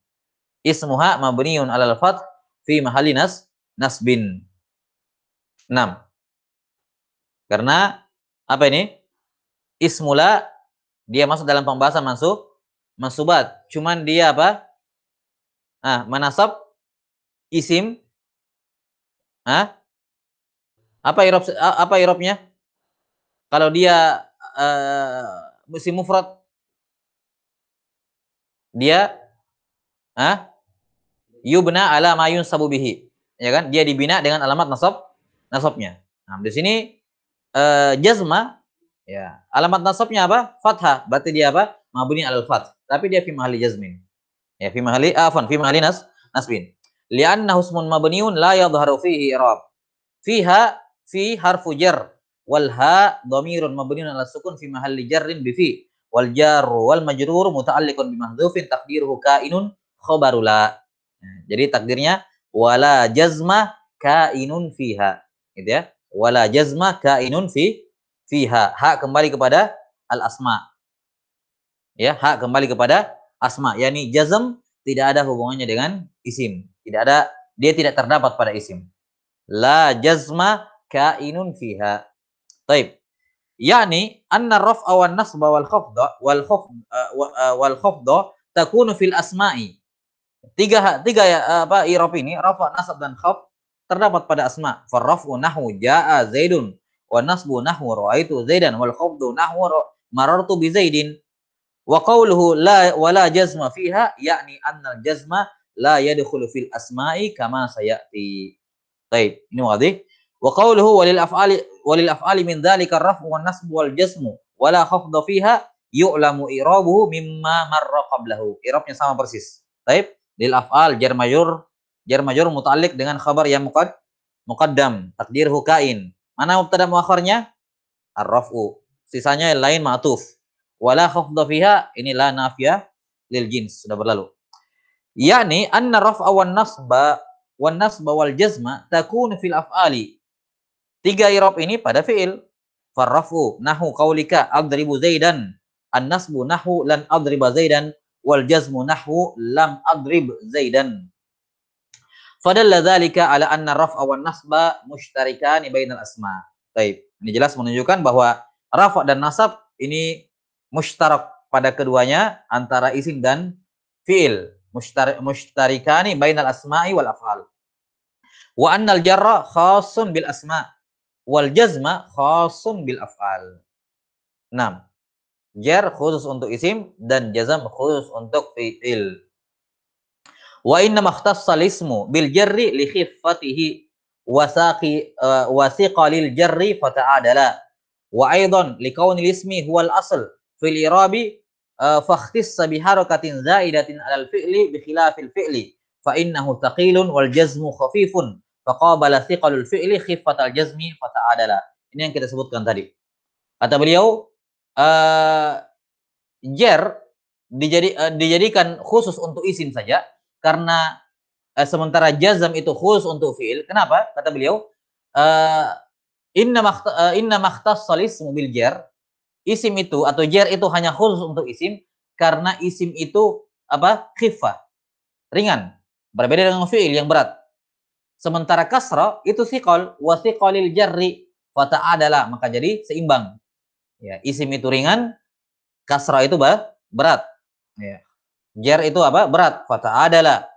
Speaker 1: Ismuha mabniun alal fath fi mahalli nas nasbin. 6. Karena apa ini? Ismula dia masuk dalam pembahasan masuk Masubat. Cuman dia apa? Ah, manasab isim. Ah? Apa irob apa irobnya? Kalau dia uh, musim mufrad dia ah yubna ala mayun sabubihi ya kan dia dibina dengan alamat nasab nasabnya nah di sini uh, jazma ya alamat nasabnya apa fathah berarti dia apa mabuni alal fath tapi dia fi mahali jazmin ya fi mahali afan fi mahali nas nasbin li'anna husmun mabniun la yadhharu fihi i'rab fiha fi harfu jar wal ha dhamirun mabniun ala sukun fi mahalli jarrin bi fi wal jarru wal majrur muta'alliqun bi mahdhufin taqdiruhu kainun la jadi takdirnya wala jazma kainun fiha gitu ya wala jazma kainun fi fiha ha kembali kepada al asma ya hak kembali kepada asma yakni jazm tidak ada hubungannya dengan isim tidak ada dia tidak terdapat pada isim la jazma kainun fiha taib yakni anna raf'a wan nasba wal khafda wal khafda uh, uh, wal khafda takunu fil asma'i tiga tiga ya uh, apa irof ini rafa nasab dan khaf terdapat pada asma rafu nahwu jaa zaidun wa nasbu nahwu raaitu zaidan wal khafdu nahwu marartu bi zaidin Wa qawluhu la wa la jazma fiha yakni annal jazma la yadkhulu fil asma'i kama sayati. Baik, ini wadi Wa qawluhu walil af'ali walil af'ali min dhalika rafu wan nasbu wal jazmu wa la khafdha fiha yu'lamu irabuhu mimma marra qablahu. Irabnya sama persis. Baik, lil af'al jar majur jar majur muta'alliq dengan khabar yang muqad muqaddam takdir hukain. Mana mubtada muakhirnya Ar-raf'u. Sisanya yang lain ma'tuf. ma wala khafdha fiha ini la nafiyah lil jins sudah berlalu yakni anna raf'a wan nasba wan nasba wal jazma takun fil af'ali tiga i'rab ini pada fi'il farrafu nahu qaulika adribu zaidan an-nasbu nahu lan adriba zaidan wal jazmu nahu lam adrib zaidan fadalla dzalika ala anna raf'a wan nasba mushtarikan bainal asma baik ini jelas menunjukkan bahwa rafa dan nasab ini mustarak pada keduanya antara isim dan fiil mustar mustarikani bainal asma'i wal af'al wa annal jarra khasun bil asma wal jazma khasun bil af'al 6 jar khusus untuk isim dan jazam khusus untuk fiil wa inna makhtassa ismu bil jarri li khiffatihi wasaqi e, wasiqa lil jarri fata'adala wa aidan li kaunil ismi huwal asl fil irabi eh, fakhtis sabi harakatin zaidatin alal fi'li bi khilafil fi'li fa innahu thaqilun wal jazmu khafifun fa qabala thiqalul fi'li khiffatal jazmi fa ta'adala. Ini yang kita sebutkan tadi. Kata beliau uh, jer dijadi, uh, dijadikan khusus untuk isim saja karena uh, sementara jazm itu khusus untuk fiil. Kenapa? Kata beliau uh, inna makhta, uh, inna makhtassal ismu bil jar isim itu atau jer itu hanya khusus untuk isim karena isim itu apa khifah ringan berbeda dengan fiil yang berat sementara kasra itu sikol wasikolil jarri fata adalah maka jadi seimbang ya isim itu ringan kasra itu bah, berat ya jer itu apa berat fata adalah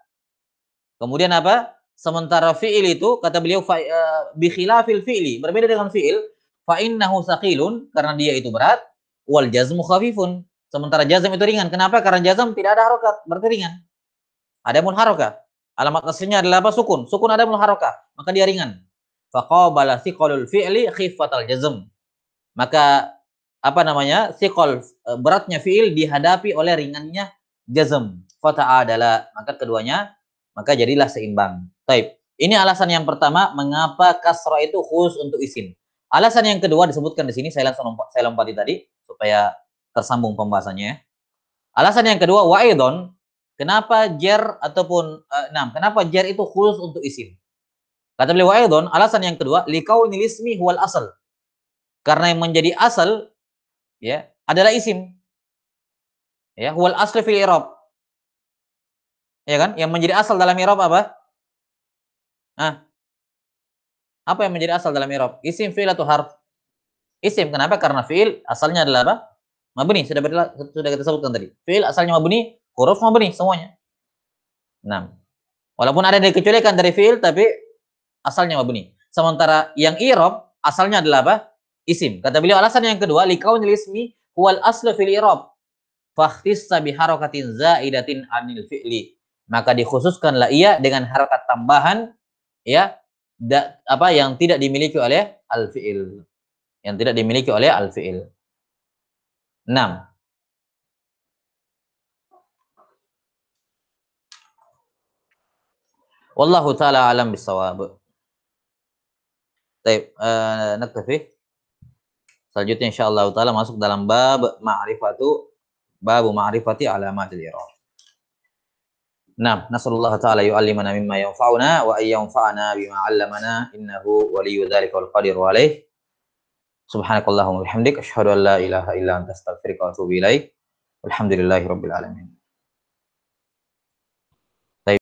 Speaker 1: kemudian apa sementara fiil itu kata beliau uh, eh, bikhilafil fiili berbeda dengan fiil fa innahu saqilun karena dia itu berat wal jazmu khafifun sementara jazm itu ringan kenapa karena jazm tidak ada harokat berarti ringan ada harokah alamat aslinya adalah apa sukun sukun ada harokah maka dia ringan faqabala siqalul fi'li khifatal jazm maka apa namanya siqal eh, beratnya fi'il dihadapi oleh ringannya jazm fata'adala maka keduanya maka jadilah seimbang. Taib. Ini alasan yang pertama mengapa kasra itu khusus untuk isim. Alasan yang kedua disebutkan di sini saya langsung lompat, saya lompati tadi supaya tersambung pembahasannya. Ya. Alasan yang kedua waidon kenapa jer ataupun uh, enam kenapa jer itu khusus untuk isim? Kata beliau waidon alasan yang kedua likau nilismi huwal asal karena yang menjadi asal ya adalah isim ya huwal asli fil irob ya kan yang menjadi asal dalam irob apa? Nah, apa yang menjadi asal dalam irob Isim, fi'il atau harf? Isim. Kenapa? Karena fi'il asalnya adalah apa? Mabni. Sudah berla, sudah kita sebutkan tadi. Fi'il asalnya mabni, huruf mabni semuanya. enam Walaupun ada yang dikecualikan dari fi'il tapi asalnya mabni. Sementara yang irob asalnya adalah apa? Isim. Kata beliau alasan yang kedua, likaun ismi wal aslu fil irob Fakhtissa bi harakatin zaidatin anil fi'li. Maka dikhususkanlah ia dengan harakat tambahan ya da, apa yang tidak dimiliki oleh al fiil yang tidak dimiliki oleh al fiil 6 Wallahu taala alam bisawab. Baik, uh, eh, Selanjutnya insyaallah taala masuk dalam bab ma'rifatu babu ma'rifati alamatil i'rab. Naam, nasallallahu ta'ala yu'allimana mimma yanfa'una wa ayyanfa'ana bima 'allamana innahu waliyyu dzalika wal qadiru 'alaih. Subhanakallahumma wa bihamdik asyhadu an la ilaha illa anta astaghfiruka wa atubu ilaik. Walhamdulillahirabbil alamin.